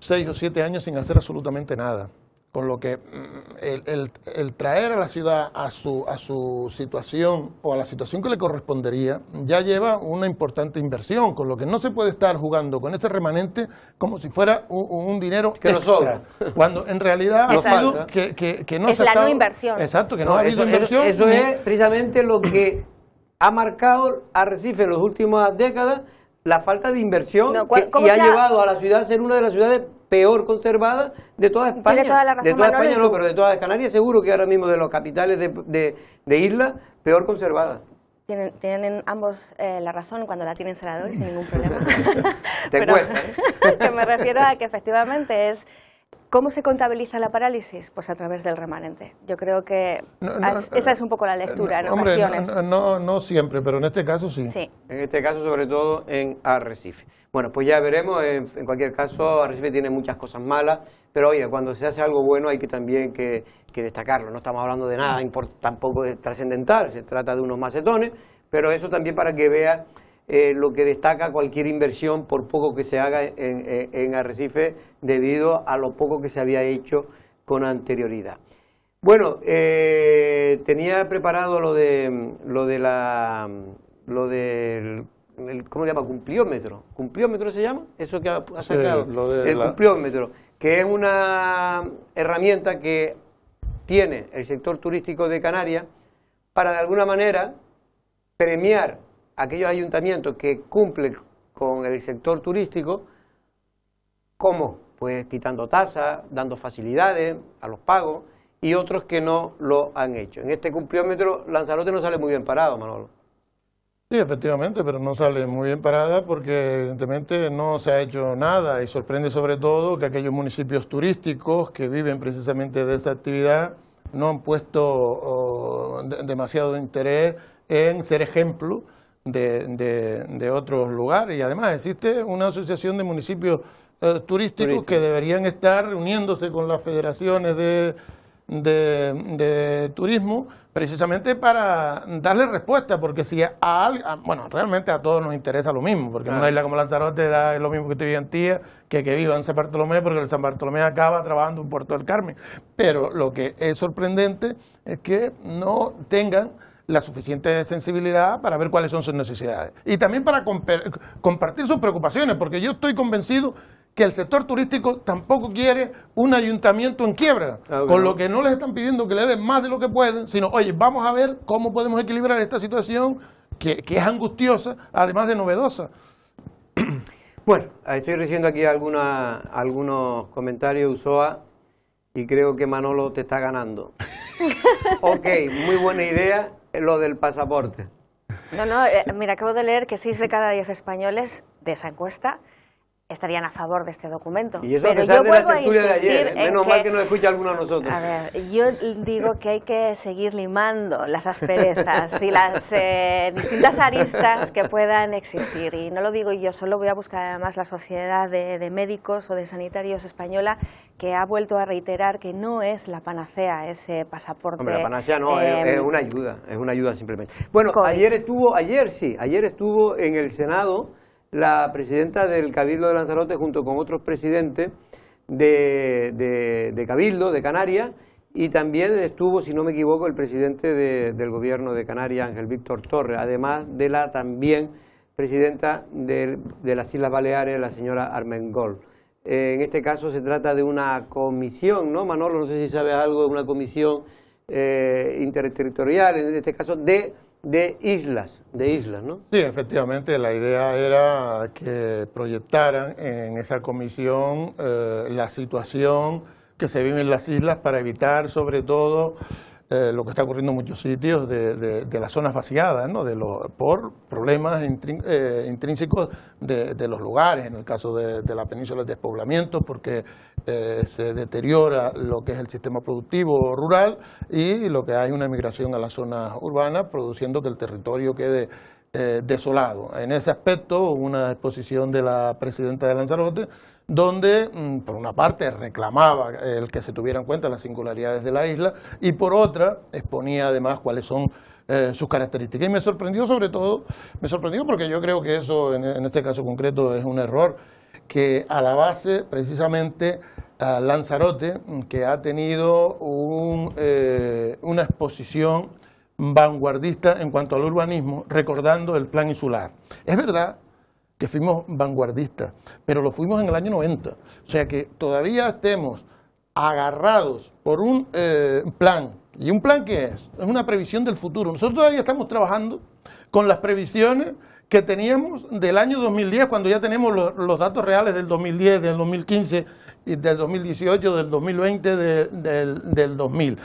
seis o siete años sin hacer absolutamente nada. Con lo que mm, el, traer a la ciudad a su, a su situación o a la situación que le correspondería ya lleva una importante inversión, con lo que no se puede estar jugando con ese remanente como si fuera un, dinero que extra, cuando en realidad ha sido que, que, no se la ha no inversión. Exacto, que no, ha habido inversión. eso es precisamente lo que ha marcado a Recife en las últimas décadas la falta de inversión y ha, llevado a la ciudad a ser una de las ciudades peor conservadas de toda España. de toda España no, pero de todas Canarias seguro que ahora mismo de los capitales de, de, de isla peor conservada. Tienen, tienen ambos eh, la razón, cuando la tienen se y sin ningún problema. Te cuento. ¿eh? que me refiero a que efectivamente es ¿Cómo se contabiliza la parálisis? Pues a través del remanente. Yo creo que esa es un poco la eh, lectura no, en ocasiones. no, no, siempre, pero en este caso sí. En este caso, sobre todo en Arrecife. Bueno, pues ya veremos. En, cualquier caso, Arrecife tiene muchas cosas malas, pero oye, cuando se hace algo bueno hay que también que, que destacarlo. No estamos hablando de nada tampoco de trascendental, se trata de unos macetones, pero eso también para que vea eh, lo que destaca cualquier inversión, por poco que se haga en, Arrecife, debido a lo poco que se había hecho con anterioridad. Bueno, eh, tenía preparado lo de lo de la lo del ¿cómo se llama? Cumpliómetro. ¿Cumpliómetro se llama? Eso que ha, sacado. el cumpliómetro, que es una herramienta que tiene el sector turístico de Canarias para de alguna manera premiar aquellos ayuntamientos que cumplen con el sector turístico, ¿cómo? Pues quitando tasas, dando facilidades a los pagos y otros que no lo han hecho. En este cumpliómetro Lanzarote no sale muy bien parado, Manolo. Sí, efectivamente, pero no sale muy bien parada porque evidentemente no se ha hecho nada y sorprende sobre todo que aquellos municipios turísticos que viven precisamente de esa actividad no han puesto oh, demasiado interés en ser ejemplo de, otros lugares. Y además existe una asociación de municipios eh, turísticos que deberían estar reuniéndose con las federaciones de, de, turismo precisamente para darle respuesta, porque si a, alguien bueno, realmente a todos nos interesa lo mismo, porque una isla como Lanzarote da lo mismo que te en Tía, que que viva en San Bartolomé, porque el San Bartolomé acaba trabajando en Puerto del Carmen. Pero lo que es sorprendente es que no tengan la suficiente sensibilidad para ver cuáles son sus necesidades. Y también para compartir sus preocupaciones, porque yo estoy convencido que el sector turístico tampoco quiere un ayuntamiento en quiebra, ah, con lo que no les están pidiendo que le den más de lo que pueden, sino, oye, vamos a ver cómo podemos equilibrar esta situación que, es angustiosa, además de novedosa. Bueno, estoy recibiendo aquí alguna, algunos comentarios, Usoa, y creo que Manolo te está ganando. ok, muy buena idea, lo del pasaporte. No, no, eh, mira, acabo de leer que 6 de cada 10 españoles de esa encuesta estarían a favor de este documento. Y eso a pesar de la tertulia de ayer, ¿eh? menos mal que no escucha alguno de nosotros. A ver, yo digo que hay que seguir limando las asperezas y las eh, distintas aristas que puedan existir. Y no lo digo yo, solo voy a buscar además la sociedad de, médicos o de sanitarios española que ha vuelto a reiterar que no es la panacea ese pasaporte. Hombre, la panacea no, es eh, una ayuda, es una ayuda simplemente. Bueno, ayer estuvo, ayer sí, ayer estuvo en el Senado la presidenta del Cabildo de Lanzarote junto con otros presidentes de, Cabildo, de Canarias, y también estuvo, si no me equivoco, el presidente del gobierno de Canarias, Ángel Víctor Torres, además de la también presidenta de, las Islas Baleares, la señora Armengol. en este caso se trata de una comisión, ¿no, Manolo? No sé si sabe algo de una comisión eh, interterritorial, en este caso de de islas, de islas, ¿no? Sí, efectivamente, la idea era que proyectaran en esa comisión eh, la situación que se vive en las islas para evitar, sobre todo, eh, lo que está ocurriendo en muchos sitios de, de, las zonas vaciadas, ¿no? de por problemas eh, intrínsecos de, los lugares, en el caso de, la península de despoblamiento porque eh, se deteriora lo que es el sistema productivo rural y lo que hay una migración a las zonas urbanas, produciendo que el territorio quede desolado. En ese aspecto, una exposición de la presidenta de Lanzarote donde mm, por una parte reclamaba eh, el que se tuviera en cuenta las singularidades de la isla y por otra exponía además cuáles son eh, sus características. Y me sorprendió sobre todo, me sorprendió porque yo creo que eso en, este caso concreto es un error que a la base precisamente Lanzarote, mm, que ha tenido eh, una exposición vanguardista en cuanto al urbanismo, recordando el plan insular. Es verdad que fuimos vanguardistas, pero lo fuimos en el año 90. O sea que todavía estemos agarrados por un eh, plan. ¿Y un plan qué es? Es una previsión del futuro. Nosotros todavía estamos trabajando con las previsiones que teníamos del año 2010, cuando ya tenemos los, datos reales del 2010, del 2015, y del 2018, del 2020, del 2000.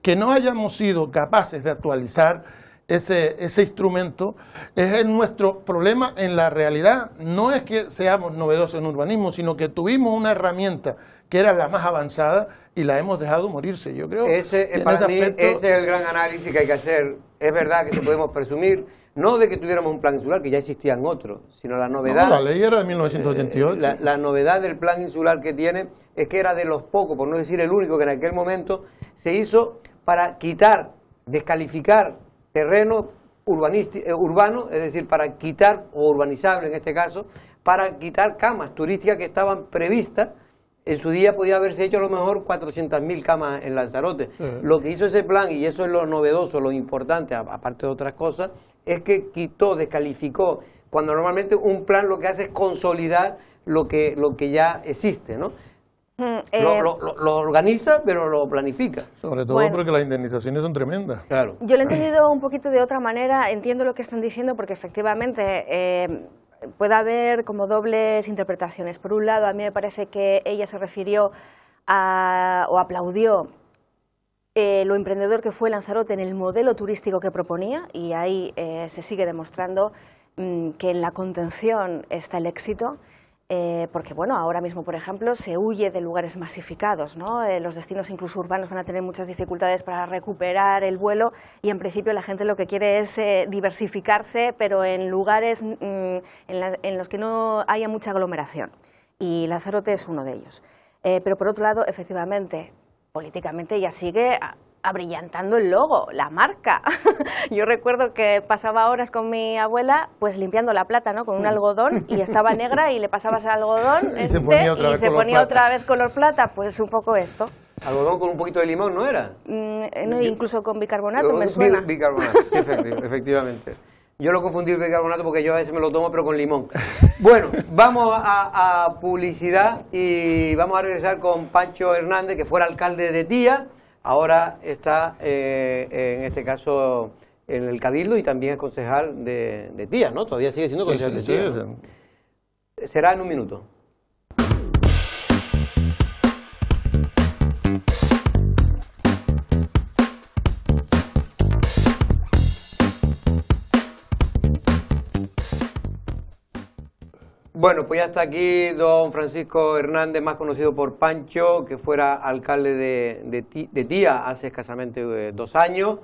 Que no hayamos sido capaces de actualizar ese, ese instrumento, es nuestro problema en la realidad. No es que seamos novedosos en urbanismo, sino que tuvimos una herramienta que era la más avanzada y la hemos dejado morirse. Yo creo ese, que para ese, mí, ese es el gran análisis que hay que hacer. Es verdad que podemos presumir, no de que tuviéramos un plan insular, que ya existían otros, sino la novedad. la ley era de 1988. Eh, la novedad del plan insular que tiene es que era de los pocos, por no decir el único, que en aquel momento se hizo para quitar, descalificar terreno eh, urbano, es decir, para quitar, o urbanizable en este caso, para quitar camas turísticas que estaban previstas. En su día podía haberse hecho a lo mejor 400.000 camas en Lanzarote. Lo que hizo ese plan, y eso es lo novedoso, lo importante, aparte de otras cosas, es que quitó, descalificó, cuando normalmente un plan lo que hace es consolidar lo que, lo que ya existe, ¿no? Eh, lo, organiza, pero lo planifica. Sobre todo porque las indemnizaciones son tremendas. Claro. Yo lo he entendido un poquito de otra manera, entiendo lo que están diciendo, porque efectivamente eh, puede haber como dobles interpretaciones. Por un lado, a mí me parece que ella se refirió a, o aplaudió eh, lo emprendedor que fue Lanzarote en el modelo turístico que proponía, y ahí se sigue demostrando mm, que en la contención está el éxito. Eh, porque bueno, ahora mismo, por ejemplo, se huye de lugares masificados, eh, los destinos incluso urbanos van a tener muchas dificultades para recuperar el vuelo y en principio la gente lo que quiere es eh, diversificarse, pero en lugares mm, en, los que no haya mucha aglomeración. Y Lanzarote es uno de ellos. pero por otro lado, efectivamente, políticamente ya sigue abrillantando el logo, la marca. Yo recuerdo que pasaba horas con mi abuela pues limpiando la plata, ¿no? Con un algodón y estaba negra y le pasabas el algodón y se ponía, este, otra, vez color plata, pues un poco esto. Algodón con un poquito de limón, ¿no era? Mm, incluso con bicarbonato me suena. Bicarbonato, efectivamente. Yo lo confundí con bicarbonato porque yo a veces me lo tomo pero con limón. Bueno, vamos a, a, publicidad y vamos a regresar con Pancho Hernández, que fuera alcalde de Tía ahora está eh, en este caso en el Cabildo y también es concejal de, de ¿no? Todavía sigue siendo concejal de Tía. Será en un minuto. Bueno, pues ya está aquí don Francisco Hernández, más conocido por Pancho, que fuera alcalde de, de, Tía hace escasamente eh, dos años,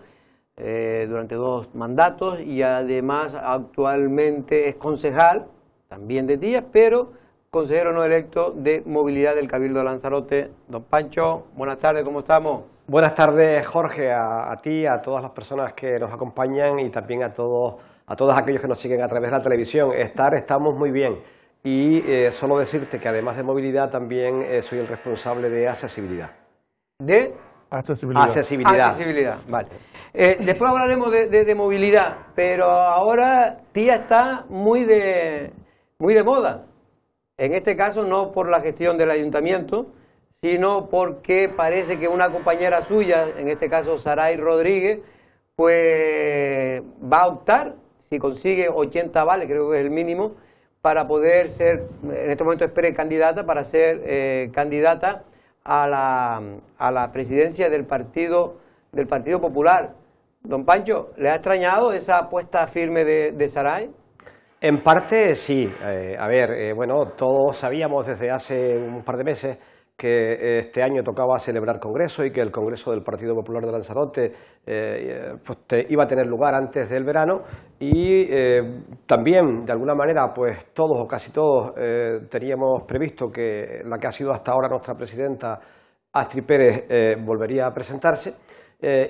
eh, durante dos mandatos, y además actualmente es concejal, también de Tía, pero consejero no electo de Movilidad del Cabildo Lanzarote. Don Pancho, buenas tardes, ¿cómo estamos? Buenas tardes, Jorge, a, a ti, a todas las personas que nos acompañan y también a todos a todos aquellos que nos siguen a través de la televisión. Estar, estamos muy bien. Y eh, solo decirte que además de movilidad también eh, soy el responsable de accesibilidad. ¿De? Accesibilidad. Accesibilidad. Eh, después hablaremos de, movilidad, pero ahora ...Tía está muy de, muy de moda. En este caso no por la gestión del ayuntamiento, sino porque parece que una compañera suya, en este caso Saray Rodríguez, pues va a optar, si consigue 80 vales, creo que es el mínimo, para poder ser, en este momento es candidata para ser eh, candidata a la, a la presidencia del partido, del partido Popular. Don Pancho, ¿le ha extrañado esa apuesta firme de, Saray? En parte sí. Eh, a ver, eh, bueno, todos sabíamos desde hace un par de meses que eh, este año tocaba celebrar Congreso y que el Congreso del Partido Popular de Lanzarote eh, pues iba a tener lugar antes del verano y eh, también, de alguna manera, pues todos o casi todos teníamos previsto que la que ha sido hasta ahora nuestra presidenta, Astri Pérez, volvería a presentarse.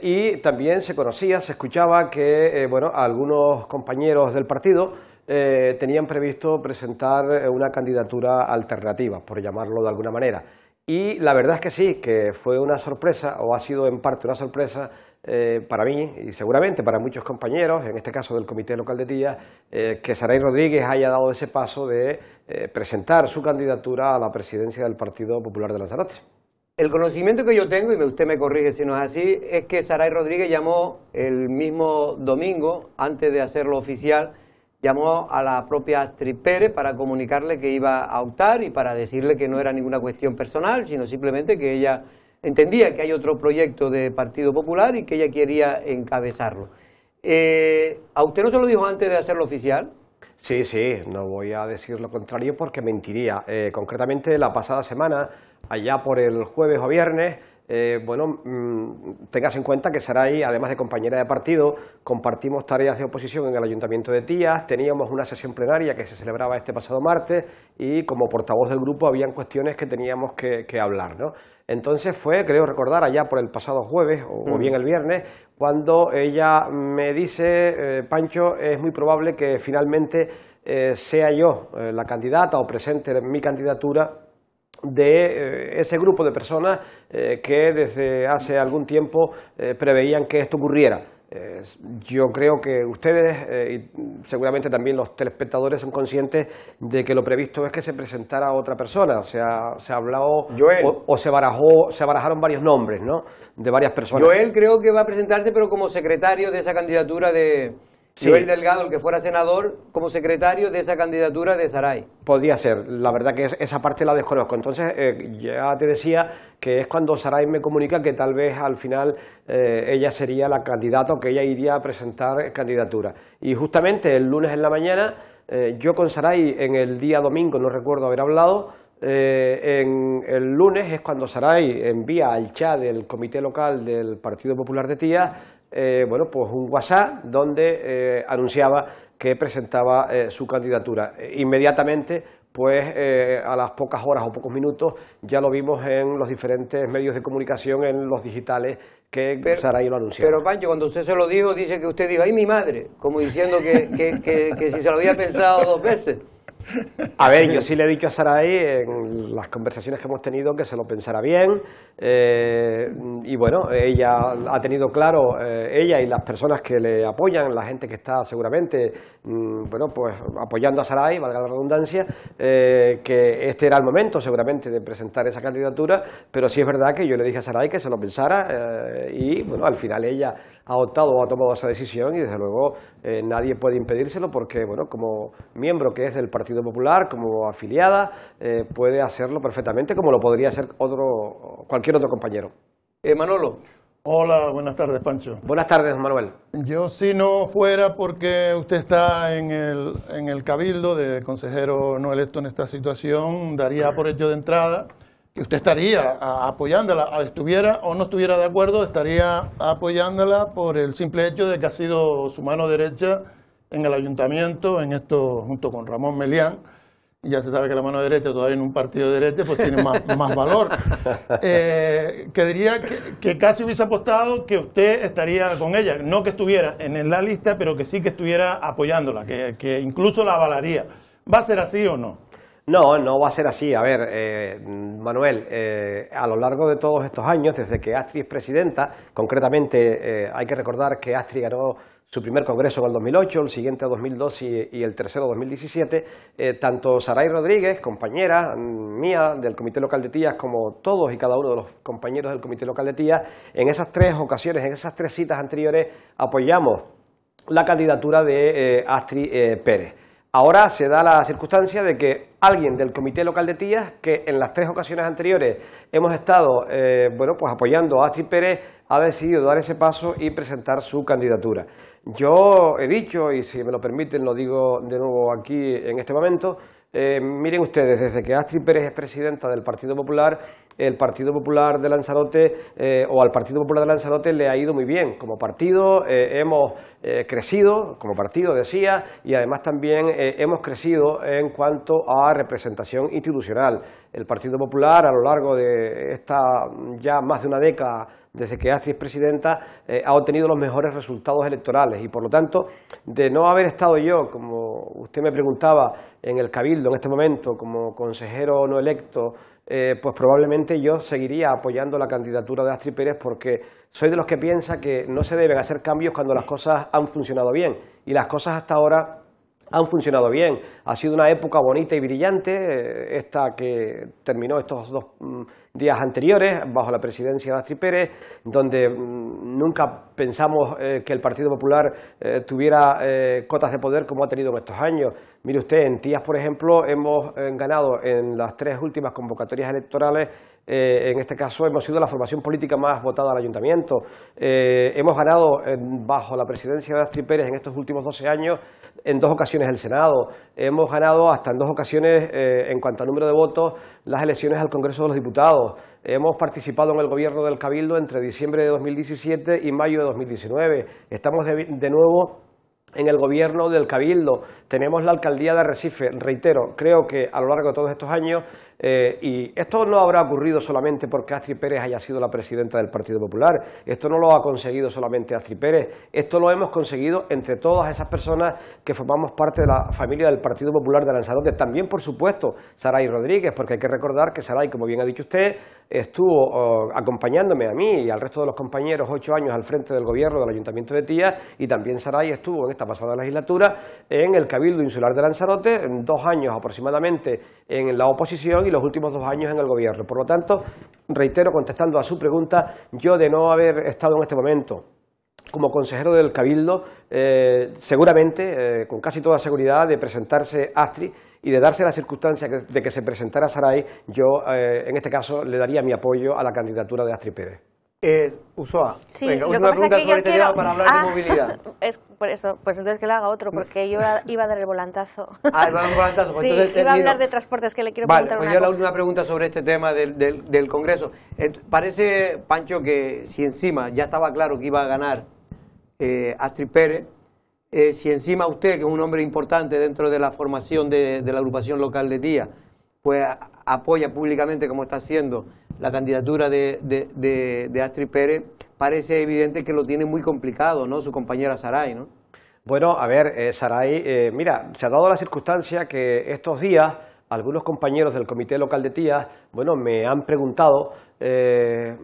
y también se conocía, se escuchaba que bueno, algunos compañeros del partido tenían previsto presentar una candidatura alternativa, por llamarlo de alguna manera. Y la verdad es que sí, que fue una sorpresa, o ha sido en parte una sorpresa, eh, para mí y seguramente para muchos compañeros, en este caso del Comité Local de Tía, eh, que Saray Rodríguez haya dado ese paso de eh, presentar su candidatura a la presidencia del Partido Popular de Lanzarote. El conocimiento que yo tengo, y usted me corrige si no es así, es que Saray Rodríguez llamó el mismo domingo, antes de hacerlo oficial, llamó a la propia actriz Pérez para comunicarle que iba a optar y para decirle que no era ninguna cuestión personal, sino simplemente que ella entendía que hay otro proyecto de Partido Popular y que ella quería encabezarlo. Eh, ¿A usted no se lo dijo antes de hacerlo oficial? Sí, sí, no voy a decir lo contrario porque mentiría. Eh, concretamente, la pasada semana, allá por el jueves o viernes, eh, bueno, mm, tengas en cuenta que Saray, además de compañera de partido, compartimos tareas de oposición en el Ayuntamiento de Tías, teníamos una sesión plenaria que se celebraba este pasado martes y como portavoz del grupo habían cuestiones que teníamos que, hablar, Entonces fue, creo recordar, allá por el pasado jueves o, mm. bien el viernes, cuando ella me dice, eh, Pancho, es muy probable que finalmente eh, sea yo la candidata o presente mi candidatura de eh, ese grupo de personas eh, que desde hace algún tiempo eh, preveían que esto ocurriera. Yo creo que ustedes y seguramente también los telespectadores son conscientes de que lo previsto es que se presentara otra persona. Se ha, se ha hablado o, se barajó, se barajaron varios nombres, ¿no? De varias personas. Joel creo que va a presentarse, pero como secretario de esa candidatura de, Sí. Delgado, el que fuera senador, como secretario de esa candidatura de Saray. Podría ser, la verdad que esa parte la desconozco. Entonces, eh, ya te decía que es cuando Saray me comunica que tal vez al final eh, ella sería la candidata o que ella iría a presentar candidatura. Y justamente el lunes en la mañana, eh, yo con Saray en el día domingo, no recuerdo haber hablado, en, el lunes es cuando Saray envía al chat del comité local del Partido Popular de Tía eh, bueno, pues un WhatsApp donde eh, anunciaba que presentaba eh, su candidatura. E inmediatamente, pues a las pocas horas o pocos minutos, ya lo vimos en los diferentes medios de comunicación, en los digitales, que Saray lo anunció. Pero Pancho, cuando usted se lo dijo, dice que usted dijo, ¡ay, mi madre! Como diciendo que, que si se lo había pensado dos veces. A ver, yo sí le he dicho a Saray en eh, las conversaciones que hemos tenido que se lo pensara bien eh, y bueno, ella ha tenido claro, eh, ella y las personas que le apoyan, la gente que está seguramente, mm, bueno, pues apoyando a Saray, valga la redundancia, que este era el momento seguramente de presentar esa candidatura, pero sí es verdad que yo le dije a Saray que se lo pensara y bueno, al final ella ha optado o ha tomado esa decisión y desde luego eh, nadie puede impedírselo porque, bueno, como miembro que es del Partido Popular, como afiliada, eh, puede hacerlo perfectamente como lo podría hacer otro, cualquier otro compañero. Eh, Manolo. Hola, buenas tardes, Pancho. Buenas tardes, Manuel. Yo si no fuera porque usted está en el, en el cabildo de consejero no electo en esta situación, daría por hecho de entrada que usted estaría apoyándola, ah, estuviera o no estuviera de acuerdo, estaría apoyándola por el simple hecho de que ha sido su mano derecha en el ayuntamiento, en esto junto con Ramón Melián. Ya se sabe que la mano derecha todavía en un partido de derecha pues tiene más, valor. Eh, que diría que, casi hubiese apostado que usted estaría con ella, no que estuviera en la lista, pero que sí que estuviera apoyándola, que, que incluso la avalaría. ¿Va a ser así o no? No, no va a ser así. A ver, eh, Manuel, eh, a lo largo de todos estos años, desde que Astri es presidenta, concretamente eh, hay que recordar que Astri ganó su primer congreso en el 2008, el siguiente 2002 y, y el tercero 2017, tanto Saray Rodríguez, compañera mía del Comité Local de Tías, como todos y cada uno de los compañeros del Comité Local de Tías, en esas tres ocasiones, en esas tres citas anteriores, apoyamos la candidatura de Astri Pérez. Ahora se da la circunstancia de que alguien del Comité Local de Tías, que en las tres ocasiones anteriores hemos estado eh, bueno, pues apoyando a Astrid Pérez, ha decidido dar ese paso y presentar su candidatura. Yo he dicho, y si me lo permiten lo digo de nuevo aquí en este momento, eh, miren ustedes, desde que Astrid Pérez es presidenta del Partido Popular, el Partido Popular de Lanzarote eh, o al Partido Popular de Lanzarote le ha ido muy bien. Como partido eh, hemos crecido, como partido decía, y además también hemos crecido en cuanto a representación institucional. El Partido Popular a lo largo de esta ya más de una década desde que Astrid es presidenta, eh, ha obtenido los mejores resultados electorales y, por lo tanto, de no haber estado yo, como usted me preguntaba, en el Cabildo en este momento como consejero no electo, eh, pues probablemente yo seguiría apoyando la candidatura de Astrid Pérez porque soy de los que piensa que no se deben hacer cambios cuando las cosas han funcionado bien y las cosas hasta ahora han funcionado bien. Ha sido una época bonita y brillante, eh, esta que terminó estos dos mm, días anteriores, bajo la presidencia de Astrid Pérez, donde mm, nunca pensamos eh, que el Partido Popular eh, tuviera cotas de poder como ha tenido en estos años. Mire usted, en Tías, por ejemplo, hemos ganado en las tres últimas convocatorias electorales eh, en este caso hemos sido la formación política más votada al ayuntamiento, eh, hemos ganado eh, bajo la presidencia de Astrid Pérez en estos últimos 12 años en dos ocasiones el Senado, hemos ganado hasta en dos ocasiones en cuanto a número de votos las elecciones al Congreso de los Diputados, hemos participado en el gobierno del Cabildo entre diciembre de 2017 y mayo de 2019, estamos de, de nuevo en el gobierno del Cabildo, tenemos la alcaldía de Recife, reitero, creo que a lo largo de todos estos años eh, y esto no habrá ocurrido solamente porque Astri Pérez haya sido la presidenta del Partido Popular, esto no lo ha conseguido solamente Astri Pérez, esto lo hemos conseguido entre todas esas personas que formamos parte de la familia del Partido Popular de Lanzarote, también por supuesto Saray Rodríguez, porque hay que recordar que Saray, como bien ha dicho usted, estuvo oh, acompañándome a mí y al resto de los compañeros ocho años al frente del gobierno del Ayuntamiento de Tía y también Saray estuvo en esta pasada legislatura en el Cabildo Insular de Lanzarote, dos años aproximadamente en la oposición los últimos dos años en el Gobierno. Por lo tanto, reitero, contestando a su pregunta, yo de no haber estado en este momento como consejero del Cabildo, eh, seguramente, eh, con casi toda seguridad, de presentarse Astri y de darse la circunstancia de que se presentara Saray, yo, eh, en este caso, le daría mi apoyo a la candidatura de Astri Pérez. Usoa, sí, venga, lo que pregunta es que este para hablar de ah. movilidad. Es por eso, pues entonces que lo haga otro, porque yo iba a dar el volantazo. Ah, iba a dar el volantazo. Pues sí, iba a hablar de transportes, que le quiero vale, preguntar pues una yo la última pregunta sobre este tema del, del, Congreso. parece, Pancho, que si encima ya estaba claro que iba a ganar eh, Astrid Pérez, eh, si encima usted, que es un hombre importante dentro de la formación de, de la agrupación local de día pues apoya públicamente, como está haciendo, la candidatura de, de, Astrid Pérez, parece evidente que lo tiene muy complicado, ¿no? Su compañera Saray, ¿no? Bueno, a ver, eh, Saray, eh, mira, se ha dado la circunstancia que estos días algunos compañeros del Comité Local de Tías, bueno, me han preguntado eh,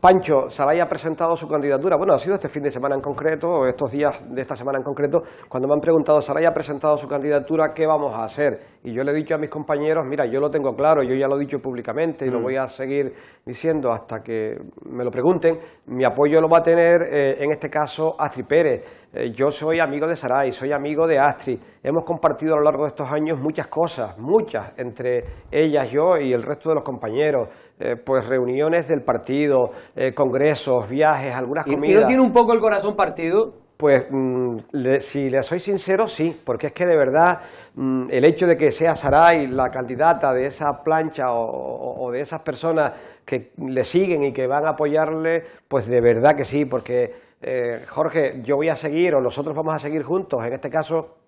Pancho Saray ha presentado su candidatura. Bueno, ha sido este fin de semana en concreto, o estos días de esta semana en concreto, cuando me han preguntado, Saray ha presentado su candidatura, ¿qué vamos a hacer? Y yo le he dicho a mis compañeros, mira, yo lo tengo claro, yo ya lo he dicho públicamente y lo mm. voy a seguir diciendo hasta que me lo pregunten. Mi apoyo lo va a tener, eh, en este caso, Astri Pérez. Eh, yo soy amigo de Sarai, soy amigo de Astri... hemos compartido a lo largo de estos años muchas cosas, muchas, entre ellas yo y el resto de los compañeros, eh, pues reuniones del partido, eh, congresos, viajes, algunas comidas. ¿Y no tiene un poco el corazón partido? Pues mm, si le soy sincero, sí, porque es que de verdad mm, el hecho de que sea Saray la candidata de esa plancha o, de esas personas que le siguen y que van a apoyarle, pues de verdad que sí, porque eh, Jorge, yo voy a seguir o nosotros vamos a seguir juntos, en este caso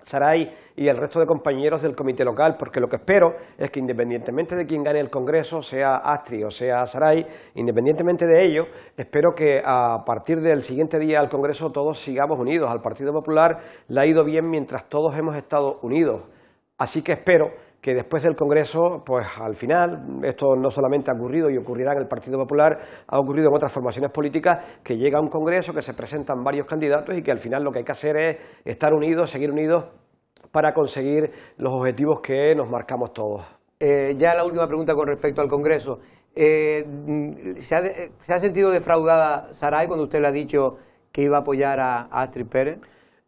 Saray y el resto de compañeros del comité local, porque lo que espero es que independientemente de quien gane el Congreso, sea Astri o sea Saray, independientemente de ello, espero que a partir del siguiente día al Congreso todos sigamos unidos. Al Partido Popular le ha ido bien mientras todos hemos estado unidos. Así que espero que después del Congreso, pues al final, esto no solamente ha ocurrido y ocurrirá en el Partido Popular, ha ocurrido en otras formaciones políticas, que llega un Congreso, que se presentan varios candidatos y que al final lo que hay que hacer es estar unidos, seguir unidos para conseguir los objetivos que nos marcamos todos. Eh, ya la última pregunta con respecto al Congreso. Eh, eh, ¿se, ha, sentido defraudada Saray cuando usted le ha dicho que iba a apoyar a, a Astrid Pérez?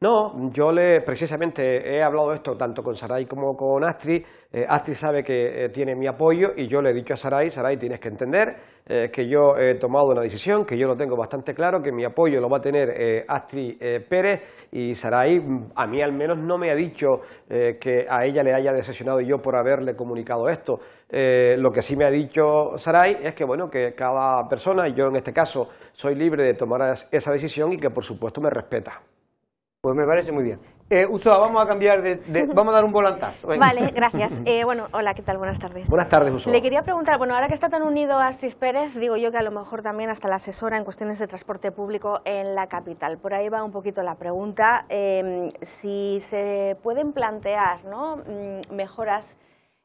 No, yo le precisamente he hablado esto tanto con Sarai como con Astri. Eh, Astri sabe que eh, tiene mi apoyo y yo le he dicho a Sarai, Sarai tienes que entender eh, que yo he tomado una decisión, que yo lo tengo bastante claro, que mi apoyo lo va a tener Astri Pérez y Sarai a mí al menos no me ha dicho que a ella le haya decepcionado yo por haberle comunicado esto. lo que sí me ha dicho Sarai es que bueno, que cada persona, yo en este caso soy libre de tomar esa decisión y que por supuesto me respeta. Pues me parece muy bien. Eh, Usoa, vamos a cambiar de, Vamos a dar un volantazo. Vale, gracias. Eh, bueno, hola, ¿qué tal? Buenas tardes. Buenas tardes, Usoa. Le quería preguntar, bueno, ahora que está tan unido a Sis Pérez, digo yo que a lo mejor también hasta la asesora en cuestiones de transporte público en la capital. Por ahí va un poquito la pregunta. Em, si se pueden plantear mm, mejoras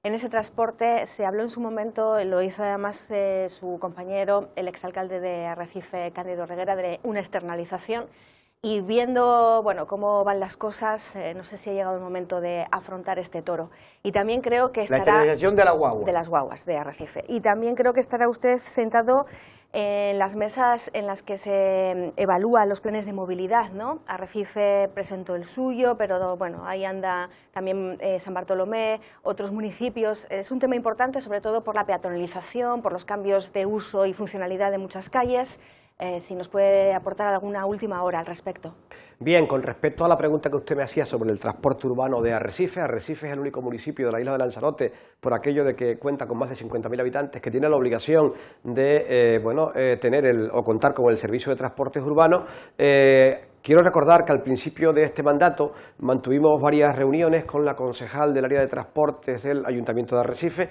en ese transporte, se habló en su momento, lo hizo además eh, su compañero, el exalcalde de Arrecife, Cándido Reguera, de una externalización y viendo bueno, cómo van las cosas, eh, no sé si ha llegado el momento de afrontar este toro. Y también creo que estará... La de las guaguas, de Arrecife. Y también creo que estará usted sentado en las mesas en las que se mm, evalúan los planes de movilidad, ¿no? Arrecife presentó el suyo, pero bueno, ahí anda también eh, San Bartolomé, otros municipios. Es un tema importante, sobre todo por la peatonalización, por los cambios de uso y funcionalidad de muchas calles. Eh, si nos puede aportar alguna última hora al respecto. Bien, con respecto a la pregunta que usted me hacía sobre el transporte urbano de Arrecife, Arrecife es el único municipio de la isla de Lanzarote, por aquello de que cuenta con más de 50.000 habitantes, que tiene la obligación de eh, bueno, eh, tener el, o contar con el servicio de transportes urbanos. Quiero recordar que al principio de este mandato mantuvimos varias reuniones con la concejal del área de transportes del Ayuntamiento de Arrecife,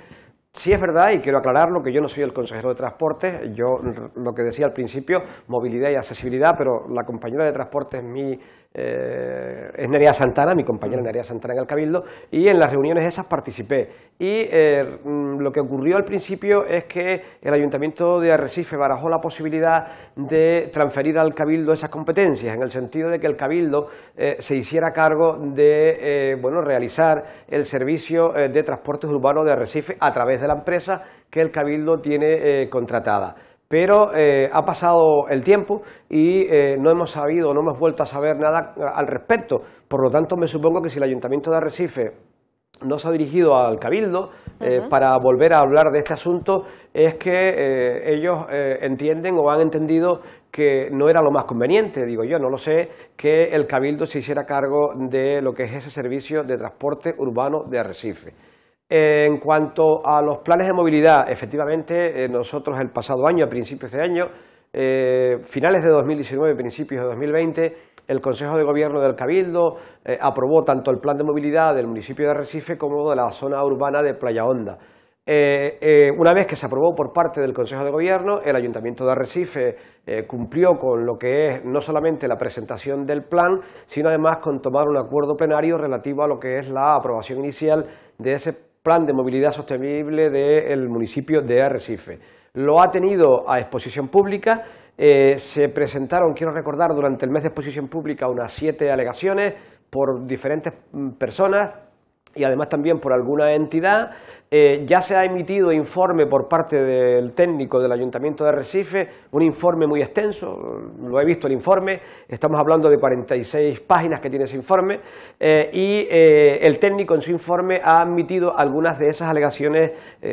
Sí es verdad, y quiero aclararlo, que yo no soy el consejero de transportes, yo lo que decía al principio, movilidad y accesibilidad, pero la compañera de transporte es mi eh, es Nerea Santana, mi compañera Nerea Santana en el Cabildo, y en las reuniones esas participé. Y eh, mm, lo que ocurrió al principio es que el Ayuntamiento de Arrecife barajó la posibilidad de transferir al Cabildo esas competencias, en el sentido de que el Cabildo eh, se hiciera cargo de bueno, realizar el servicio de transportes urbanos de Arrecife a través de la empresa que el Cabildo tiene contratada pero eh, ha pasado el tiempo y eh, no hemos sabido, no hemos vuelto a saber nada al respecto. Por lo tanto, me supongo que si el Ayuntamiento de Arrecife no se ha dirigido al Cabildo eh, para volver a hablar de este asunto es que ellos entienden o han entendido que no era lo más conveniente, digo yo, no lo sé, que el Cabildo se hiciera cargo de lo que es ese servicio de transporte urbano de Arrecife. En cuanto a los planes de movilidad, efectivamente, eh, nosotros el pasado año, a principios de año, eh, finales de 2019, principios de 2020, el Consejo de Gobierno del Cabildo eh, aprobó tanto el plan de movilidad del municipio de Arrecife como de la zona urbana de Playa Honda. una vez que se aprobó por parte del Consejo de Gobierno, el Ayuntamiento de Arrecife cumplió con lo que es no solamente la presentación del plan, sino además con tomar un acuerdo plenario relativo a lo que es la aprobación inicial de ese plan plan de movilidad sostenible del municipio de Arrecife. Lo ha tenido a exposición pública, eh, se presentaron, quiero recordar, durante el mes de exposición pública unas siete alegaciones por diferentes mm, personas, y además también por alguna entidad. Eh, ya se ha emitido informe por parte del técnico del Ayuntamiento de Recife, un informe muy extenso, lo he visto el informe, estamos hablando de 46 páginas que tiene ese informe, eh, y eh, el técnico en su informe ha admitido algunas de esas alegaciones,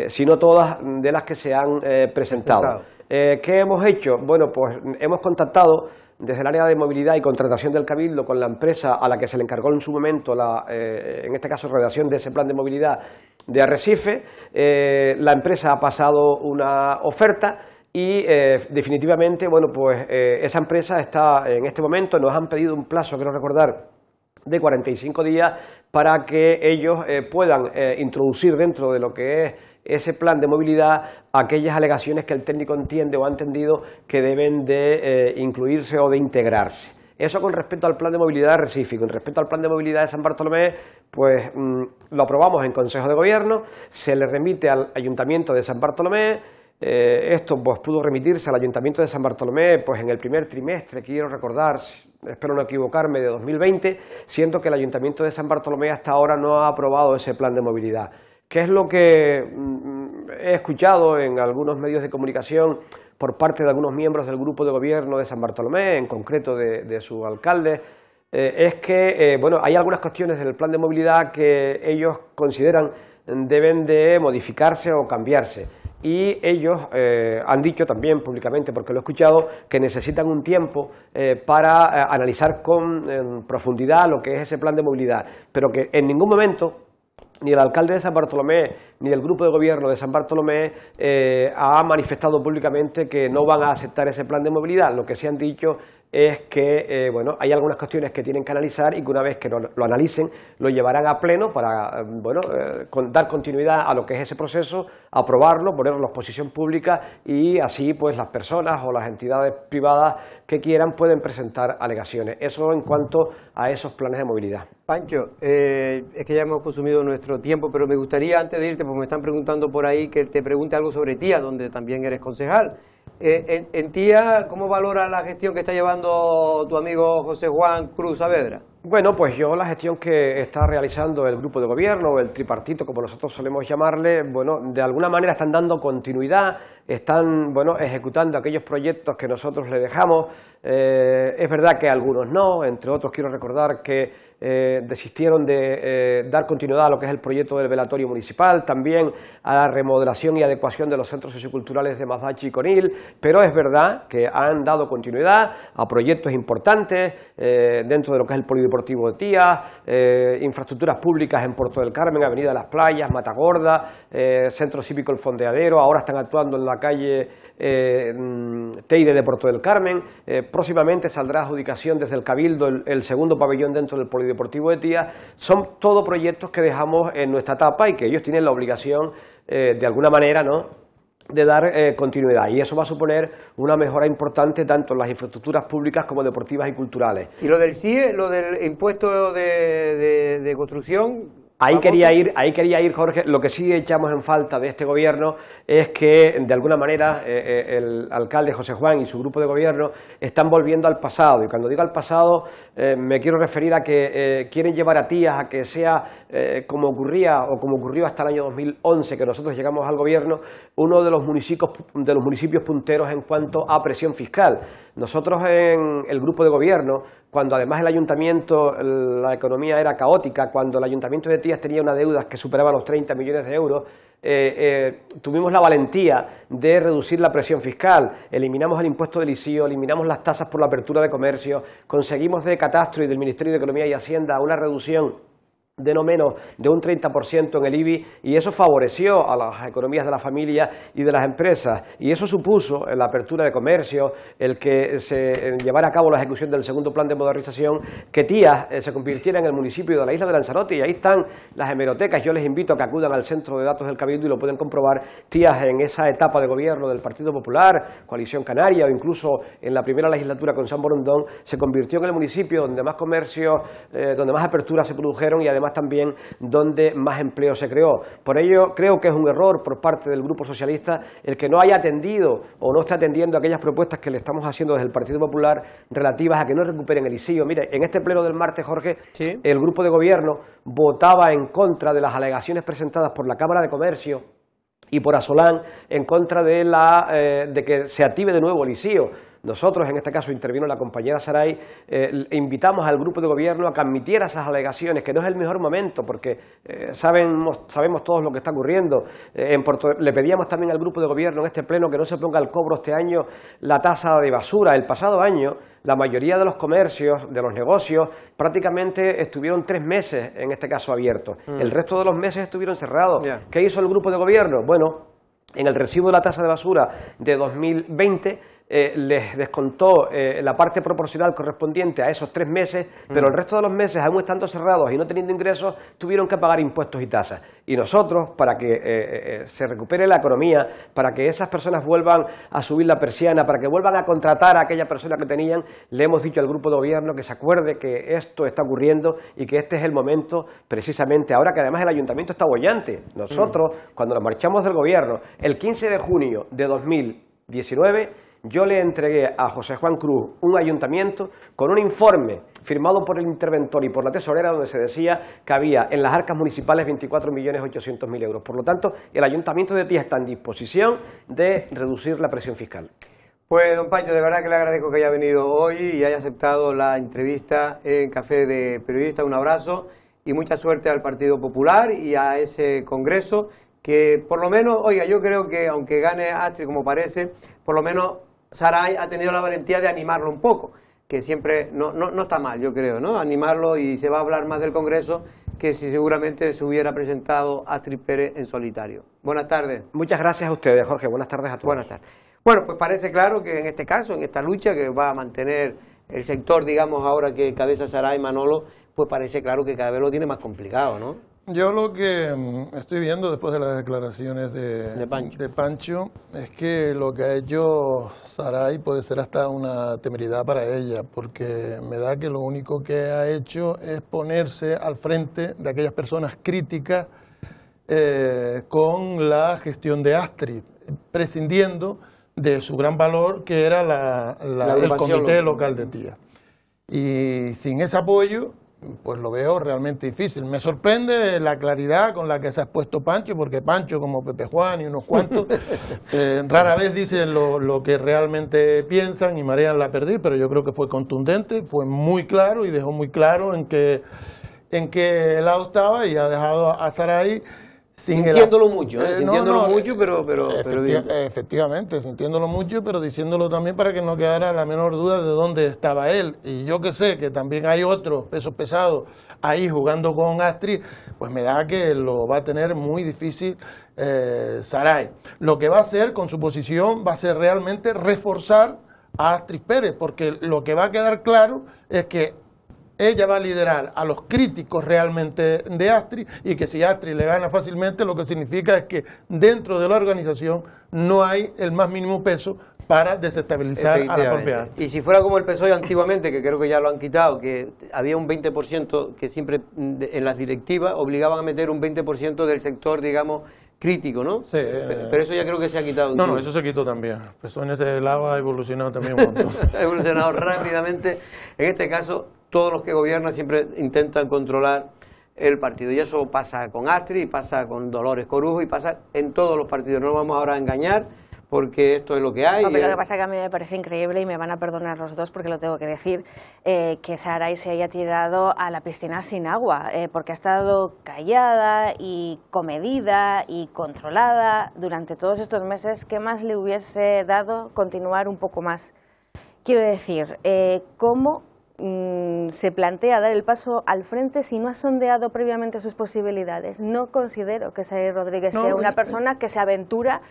si no todas, de las que se han presentado. ¿Qué hemos hecho? Bueno, pues hemos contactado desde el área de movilidad y contratación del Cabildo con la empresa a la que se le encargó en su momento, la, eh, en este caso, redacción de ese plan de movilidad de Arrecife. Eh, la empresa ha pasado una oferta y eh, definitivamente, bueno, pues esa empresa está en este momento, nos han pedido un plazo, quiero recordar, de 45 días para que ellos puedan introducir dentro de lo que es ese plan de movilidad aquellas alegaciones que el técnico entiende o ha entendido que deben de eh, incluirse o de integrarse. Eso con respecto al plan de movilidad de Recife. Con respecto al plan de movilidad de San Bartolomé, pues mm, lo aprobamos en Consejo de Gobierno, se le remite al Ayuntamiento de San Bartolomé. Eh, esto pues, pudo remitirse al Ayuntamiento de San Bartolomé pues, en el primer trimestre, quiero recordar, espero no equivocarme, de 2020, siento que el Ayuntamiento de San Bartolomé hasta ahora no ha aprobado ese plan de movilidad que es lo que mm, he escuchado en algunos medios de comunicación por parte de algunos miembros del grupo de gobierno de San Bartolomé, en concreto de, su alcalde, eh, es que eh, bueno, hay algunas cuestiones del plan de movilidad que ellos consideran deben de modificarse o cambiarse. Y ellos eh, han dicho también públicamente, porque lo he escuchado, que necesitan un tiempo para analizar con profundidad lo que es ese plan de movilidad, pero que en ningún momento ni el alcalde de San Bartolomé ni el grupo de gobierno de San Bartolomé eh, ha manifestado públicamente que no van a aceptar ese plan de movilidad. Lo que se han dicho es que eh, bueno, hay algunas cuestiones que tienen que analizar y que una vez que lo, analicen lo llevarán a pleno para eh, bueno, eh, dar continuidad a lo que es ese proceso, aprobarlo, ponerlo en posición pública y así pues las personas o las entidades privadas que quieran pueden presentar alegaciones. Eso en cuanto a esos planes de movilidad. Pancho, es que ya hemos consumido nuestro tiempo, pero me gustaría antes de irte, porque me están preguntando por ahí que te pregunte algo sobre ti, donde también eres concejal. Eh, en, tía, ¿cómo valora la gestión que está llevando tu amigo José Juan Cruz Saavedra? Bueno, pues yo la gestión que está realizando el grupo de gobierno, el tripartito, como nosotros solemos llamarle, bueno, de alguna manera están dando continuidad, están, bueno, ejecutando aquellos proyectos que nosotros le dejamos. Eh, es verdad que algunos no, entre otros quiero recordar que eh, desistieron de eh, dar continuidad a lo que es el proyecto del velatorio municipal, también a la remodelación y adecuación de los centros socioculturales de Mazachi y Conil, pero es verdad que han dado continuidad a proyectos importantes eh, dentro de lo que es el polideportivo de Tías, infraestructuras públicas en Puerto del Carmen, Avenida las Playas, Matagorda, Centro Cívico El Fondeadero, ahora están actuando en la calle mm, Teide de Puerto del Carmen, próximamente saldrá adjudicación desde el Cabildo el, el segundo pabellón dentro del polideportivo Deportivo de Tía, son todos proyectos que dejamos en nuestra etapa y que ellos tienen la obligación, eh, de alguna manera, ¿no? de dar eh, continuidad y eso va a suponer una mejora importante tanto en las infraestructuras públicas como deportivas y culturales. ¿Y lo del CIE, lo del impuesto de construcción, Ahí quería, ir, ahí quería ir, Jorge. Lo que sí echamos en falta de este gobierno es que, de alguna manera, eh, eh, el alcalde José Juan y su grupo de gobierno están volviendo al pasado. Y cuando digo al pasado, eh, me quiero referir a que quieren llevar a Tías a que sea como ocurría o como ocurrió hasta el año 2011, que nosotros llegamos al gobierno, uno de los municipios, de los municipios punteros en cuanto a presión fiscal. Nosotros en el grupo de gobierno cuando además el ayuntamiento, la economía era caótica, cuando el ayuntamiento de Tías tenía una deuda que superaba los 30 millones de euros, eh, eh, tuvimos la valentía de reducir la presión fiscal, eliminamos el impuesto del ICIO, eliminamos las tasas por la apertura de comercio, conseguimos de Catastro y del Ministerio de Economía y Hacienda una reducción de no menos de un 30% en el IBI y eso favoreció a las economías de la familia y de las empresas y eso supuso la apertura de comercio, el que se llevara a cabo la ejecución del segundo plan de modernización, que Tías eh, se convirtiera en el municipio de la isla de Lanzarote y ahí están las hemerotecas, yo les invito a que acudan al centro de datos del Cabildo y lo pueden comprobar, Tías en esa etapa de gobierno del Partido Popular, Coalición Canaria o incluso en la primera legislatura con San Borondón, se convirtió en el municipio donde más comercio, eh, donde más aperturas se produjeron y además también donde más empleo se creó. Por ello, creo que es un error por parte del Grupo Socialista el que no haya atendido o no está atendiendo aquellas propuestas que le estamos haciendo desde el Partido Popular relativas a que no recuperen el ISIO. Mire, en este pleno del martes, Jorge, el Grupo de Gobierno votaba en contra de las alegaciones presentadas por la Cámara de Comercio y por Asolán en contra de, la, eh, de que se active de nuevo el ISIO nosotros, en este caso intervino la compañera Saray, eh, invitamos al grupo de gobierno a que admitiera esas alegaciones, que no es el mejor momento porque eh, sabemos, todos lo que está ocurriendo. Eh, le pedíamos también al grupo de gobierno en este pleno que no se ponga al cobro este año la tasa de basura. El pasado año la mayoría de los comercios, de los negocios, prácticamente estuvieron tres meses en este caso abiertos. Mm. El resto de los meses estuvieron cerrados. ¿Qué hizo el grupo de gobierno? Bueno, en el recibo de la tasa de basura de 2020 eh, les descontó eh, la parte proporcional correspondiente a esos tres meses, pero el mm. resto de los meses, aún estando cerrados y no teniendo ingresos, tuvieron que pagar impuestos y tasas. Y nosotros, para que eh, se recupere la economía, para que esas personas vuelvan a subir la persiana, para que vuelvan a contratar a aquella persona que tenían, le hemos dicho al grupo de gobierno que se acuerde que esto está ocurriendo y que este es el momento, precisamente ahora que además el ayuntamiento está bollante. Nosotros, mm. cuando nos marchamos del gobierno, el 15 de junio de 2019, yo le entregué a José Juan Cruz un ayuntamiento con un informe firmado por el interventor y por la tesorera donde se decía que había en las arcas municipales 24.800.000 euros. Por lo tanto, el ayuntamiento de Tía está en disposición de reducir la presión fiscal. Pues, don Paño, de verdad que le agradezco que haya venido hoy y haya aceptado la entrevista en Café de Periodistas. Un abrazo y mucha suerte al Partido Popular y a ese Congreso que por lo menos, oiga, yo creo que aunque gane Astri como parece, por lo menos Sarai ha tenido la valentía de animarlo un poco, que siempre no, no, está mal, yo creo, ¿no? Animarlo y se va a hablar más del Congreso que si seguramente se hubiera presentado a Pérez en solitario. Buenas tardes. Muchas gracias a ustedes, Jorge. Buenas tardes a todos. Buenas tardes. Bueno, pues parece claro que en este caso, en esta lucha que va a mantener el sector, digamos, ahora que cabeza Saray Manolo, pues parece claro que cada vez lo tiene más complicado, ¿no? yo lo que mm, estoy viendo después de las declaraciones de, de, Pancho. es que lo que ha hecho Saray puede ser hasta una temeridad para ella, porque me da que lo único que ha hecho es ponerse al frente de aquellas personas críticas eh, con la gestión de Astrid, prescindiendo de su gran valor que era la, el comité local de Tía. Y sin ese apoyo, pues lo veo realmente difícil. Me sorprende la claridad con la que se ha expuesto Pancho, porque Pancho, como Pepe Juan y unos cuantos, eh, rara vez dicen lo, que realmente piensan y marean la perdí, pero yo creo que fue contundente, fue muy claro y dejó muy claro en que en que y ha dejado a Saray sintiéndolo mucho, ¿eh? Eh, sintiéndolo mucho, pero... pero, efectivamente, sintiéndolo mucho, pero diciéndolo también para que no quedara la menor duda de dónde estaba él. Y yo que sé que también hay otros pesos pesados ahí jugando con Astri, pues me da que lo va a tener muy difícil eh, Saray. Lo que va a hacer con su posición va a ser realmente reforzar a Astrid Pérez, porque lo que va a quedar claro es que ella va a liderar a los críticos realmente de Astri y que si Astri le gana fácilmente, lo que significa es que dentro de la organización no hay el más mínimo peso para desestabilizar a la propiedad. Y si fuera como el PSOE antiguamente, que creo que ya lo han quitado, que había un 20% que siempre en las directivas obligaban a meter un 20% del sector, digamos, crítico, ¿no? Sí. Eh, pero eso ya creo que se ha quitado. No, no, eso se quitó también. Pues en ese lado ha evolucionado también un montón. ha evolucionado rápidamente. En este caso, todos los que gobiernan siempre intentan controlar el partido. Y eso pasa con Astrid y pasa con Dolores Corujo, y pasa en todos los partidos. No nos vamos ahora a engañar porque esto es lo que hay. lo eh. que pasa es que a mí me parece increíble y me van a perdonar los dos porque lo tengo que decir, eh, que Saray se haya tirado a la piscina sin agua, eh, porque ha estado callada y comedida y controlada durante todos estos meses. ¿Qué más le hubiese dado continuar un poco más? Quiero decir, ¿cómo Mm, se plantea dar el paso al frente si no ha sondeado previamente sus posibilidades. No considero que Saray Rodríguez sea una eh, persona que se aventura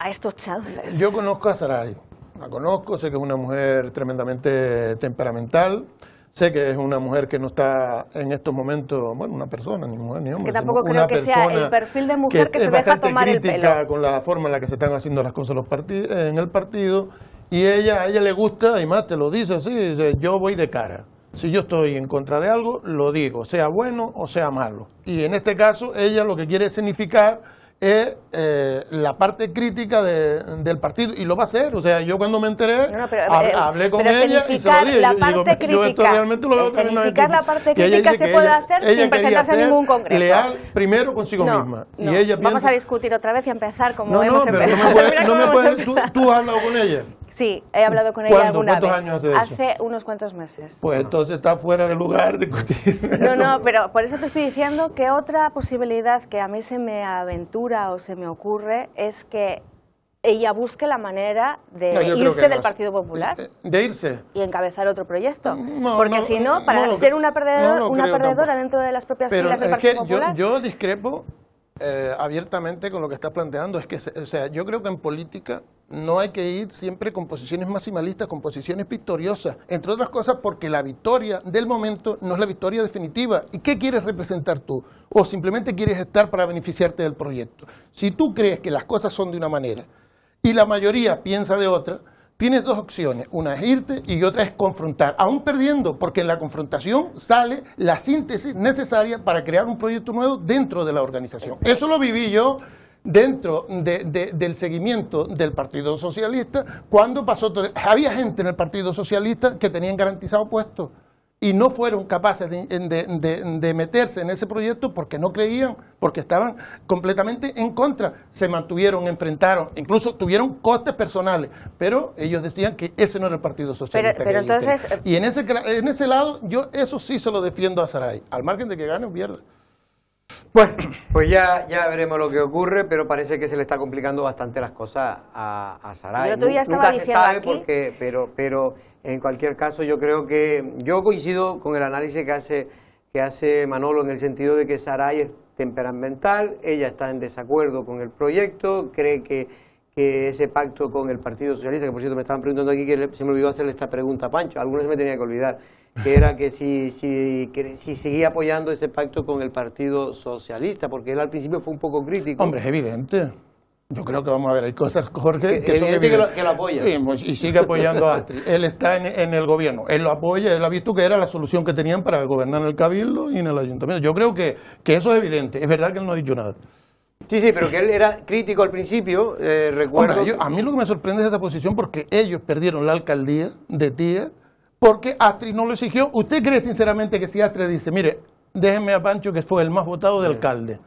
a estos chances. Yo conozco a Saray, la conozco, sé que es una mujer tremendamente temperamental, Sé que es una mujer que no está en estos momentos, bueno, una persona, ni mujer ni hombre. Que tampoco creo que sea el perfil de mujer que, se deja tomar el pelo. con la forma en la que se están haciendo las cosas en el partido y ella, a ella le gusta, y más te lo dice así, dice, yo voy de cara. Si yo estoy en contra de algo, lo digo, sea bueno o sea malo. Y en este caso, ella lo que quiere significar es eh, la parte crítica del partido y lo va a hacer. O sea, yo cuando me enteré, eh, hablé con ella y se lo dije. yo realmente lo veo la parte crítica se puede hacer sin presentarse a ningún congreso. Leal primero consigo misma. Y ella Vamos a discutir otra vez y empezar como hemos empezado. No, pero no me puedes, tú has hablado con ella. Sí, he hablado con ella hace unos cuantos meses. Pues entonces está fuera de lugar discutir. No, no, pero por eso te estoy diciendo que otra posibilidad que a mí se me aventura o se me ocurre es que ella busque la manera de irse del Partido Popular. Eh, eh, de, irse. Y encabezar otro proyecto. Porque si no, para ser una perdedora, una perdedora dentro de las propias filas del Partido Popular... yo discrepo eh, abiertamente con lo que estás planteando. Es que, o sea, yo creo que en política no hay que ir siempre con posiciones maximalistas, con posiciones victoriosas, entre otras cosas porque la victoria del momento no es la victoria definitiva. ¿Y qué quieres representar tú? ¿O simplemente quieres estar para beneficiarte del proyecto? Si tú crees que las cosas son de una manera y la mayoría piensa de otra, tienes dos opciones, una es irte y otra es confrontar, aún perdiendo, porque en la confrontación sale la síntesis necesaria para crear un proyecto nuevo dentro de la organización. Eso lo viví yo dentro del seguimiento del Partido Socialista, cuando pasó, todo. había gente en el Partido Socialista que tenían garantizado puestos y no fueron capaces de, meterse en ese proyecto porque no creían, porque estaban completamente en contra. Se mantuvieron, enfrentaron, incluso tuvieron costes personales, pero ellos decían que ese no era el Partido Socialista. Pero, pero entonces... Eh, y en ese, en ese lado, yo eso sí se lo defiendo a Saray, al margen de que gane o pierda. Bueno, pues ya, ya veremos lo que ocurre, pero parece que se le está complicando bastante las cosas a, Saray. otro día estaba Nunca se sabe pero, pero en cualquier caso yo creo que yo coincido con el análisis que hace que hace Manolo en el sentido de que Saray es temperamental, ella está en desacuerdo con el proyecto, cree que, que ese pacto con el Partido Socialista, que por cierto me estaban preguntando aquí que se me olvidó hacerle esta pregunta a Pancho, alguna se me tenía que olvidar que era que si, si, seguía apoyando ese pacto con el Partido Socialista, porque él al principio fue un poco crítico. Hombre, es evidente. Yo creo que vamos a ver, hay cosas, Jorge, que, que Que lo, apoya. Pues, y sigue apoyando a Astrid. él está en, el gobierno, él lo apoya, él ha visto que era la solución que tenían para gobernar en el Cabildo y en el Ayuntamiento. Yo creo que, eso es evidente. Es verdad que él no ha dicho nada. Sí, sí, pero que él era crítico al principio, eh, recuerdo... a mí lo que me sorprende es esa posición porque ellos perdieron la alcaldía de Tía porque Astrid no lo exigió. ¿Usted cree sinceramente que si Astrid dice, mire, déjeme a Pancho que fue el más votado de alcalde?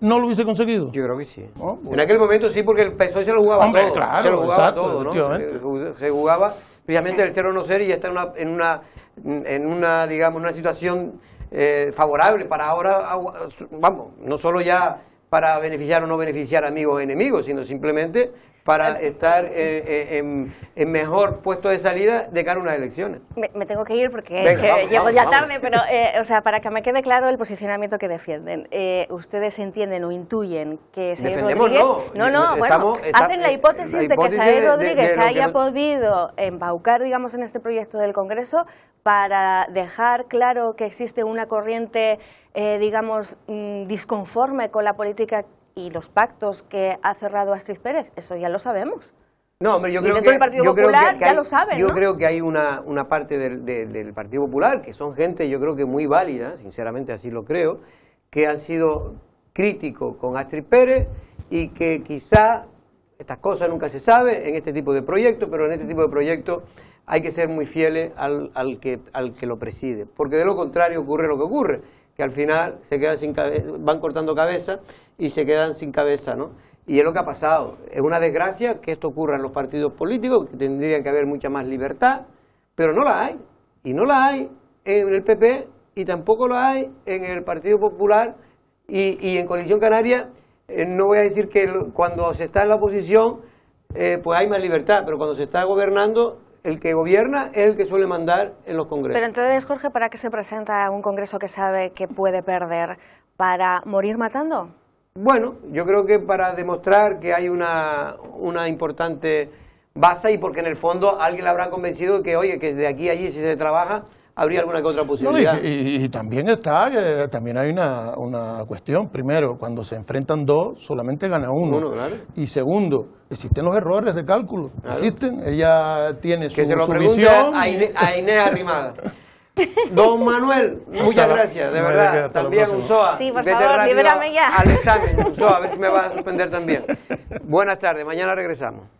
¿No lo hubiese conseguido? Yo creo que sí. Oh, en aquel momento sí, porque el PSOE se lo jugaba Hombre, todo. claro, se lo jugaba exacto, se, jugaba precisamente el cero no ser y ya está en una, en una, en una digamos, una situación eh, favorable para ahora, vamos, no solo ya para beneficiar o no beneficiar amigos o enemigos, sino simplemente para estar eh, eh, en, mejor puesto de salida de cara a unas elecciones. Me, tengo que ir porque es que llego ya tarde, pero eh, o sea, para que me quede claro el posicionamiento que defienden. ustedes entienden o intuyen que Saez Rodríguez... No, no, bueno, hacen la hipótesis, de que Said Rodríguez haya podido embaucar, digamos, en este proyecto del Congreso para dejar claro que existe una corriente, digamos, mm, disconforme con la política y los pactos que ha cerrado Astrid Pérez, eso ya lo sabemos. No, hombre, yo creo que, yo creo que, hay, lo saben, Yo creo que hay una, parte del, Partido Popular, que son gente, yo creo que muy válida, sinceramente así lo creo, que han sido críticos con Astrid Pérez y que quizá, estas cosas nunca se sabe en este tipo de proyectos, pero en este tipo de proyectos hay que ser muy fieles al, que, al que lo preside, porque de lo contrario ocurre lo que ocurre, que al final se quedan sin van cortando cabeza y se quedan sin cabeza, ¿no? Y es lo que ha pasado. Es una desgracia que esto ocurra en los partidos políticos, que tendría que haber mucha más libertad, pero no la hay. Y no la hay en el PP y tampoco la hay en el Partido Popular y, en Coalición Canaria. Eh, no voy a decir que cuando se está en la oposición, eh, pues hay más libertad, pero cuando se está gobernando, el que gobierna es el que suele mandar en los congresos. Pero entonces, Jorge, ¿para qué se presenta un congreso que sabe que puede perder? ¿Para morir matando? Bueno, yo creo que para demostrar que hay una, una importante base y porque en el fondo alguien la habrá convencido que, oye, que de aquí a allí si se trabaja, habría alguna que otra posibilidad. y, también está, eh, también hay una, una, cuestión. Primero, cuando se enfrentan dos, solamente gana uno. Y segundo, existen los errores de cálculo. Existen, ella tiene su, que a Arrimada. Don Manuel, muchas gracias, de verdad. También USOA. Sí, por favor, libérame ya. Al examen, USOA, a ver si me va a suspender también. Buenas tardes, mañana regresamos.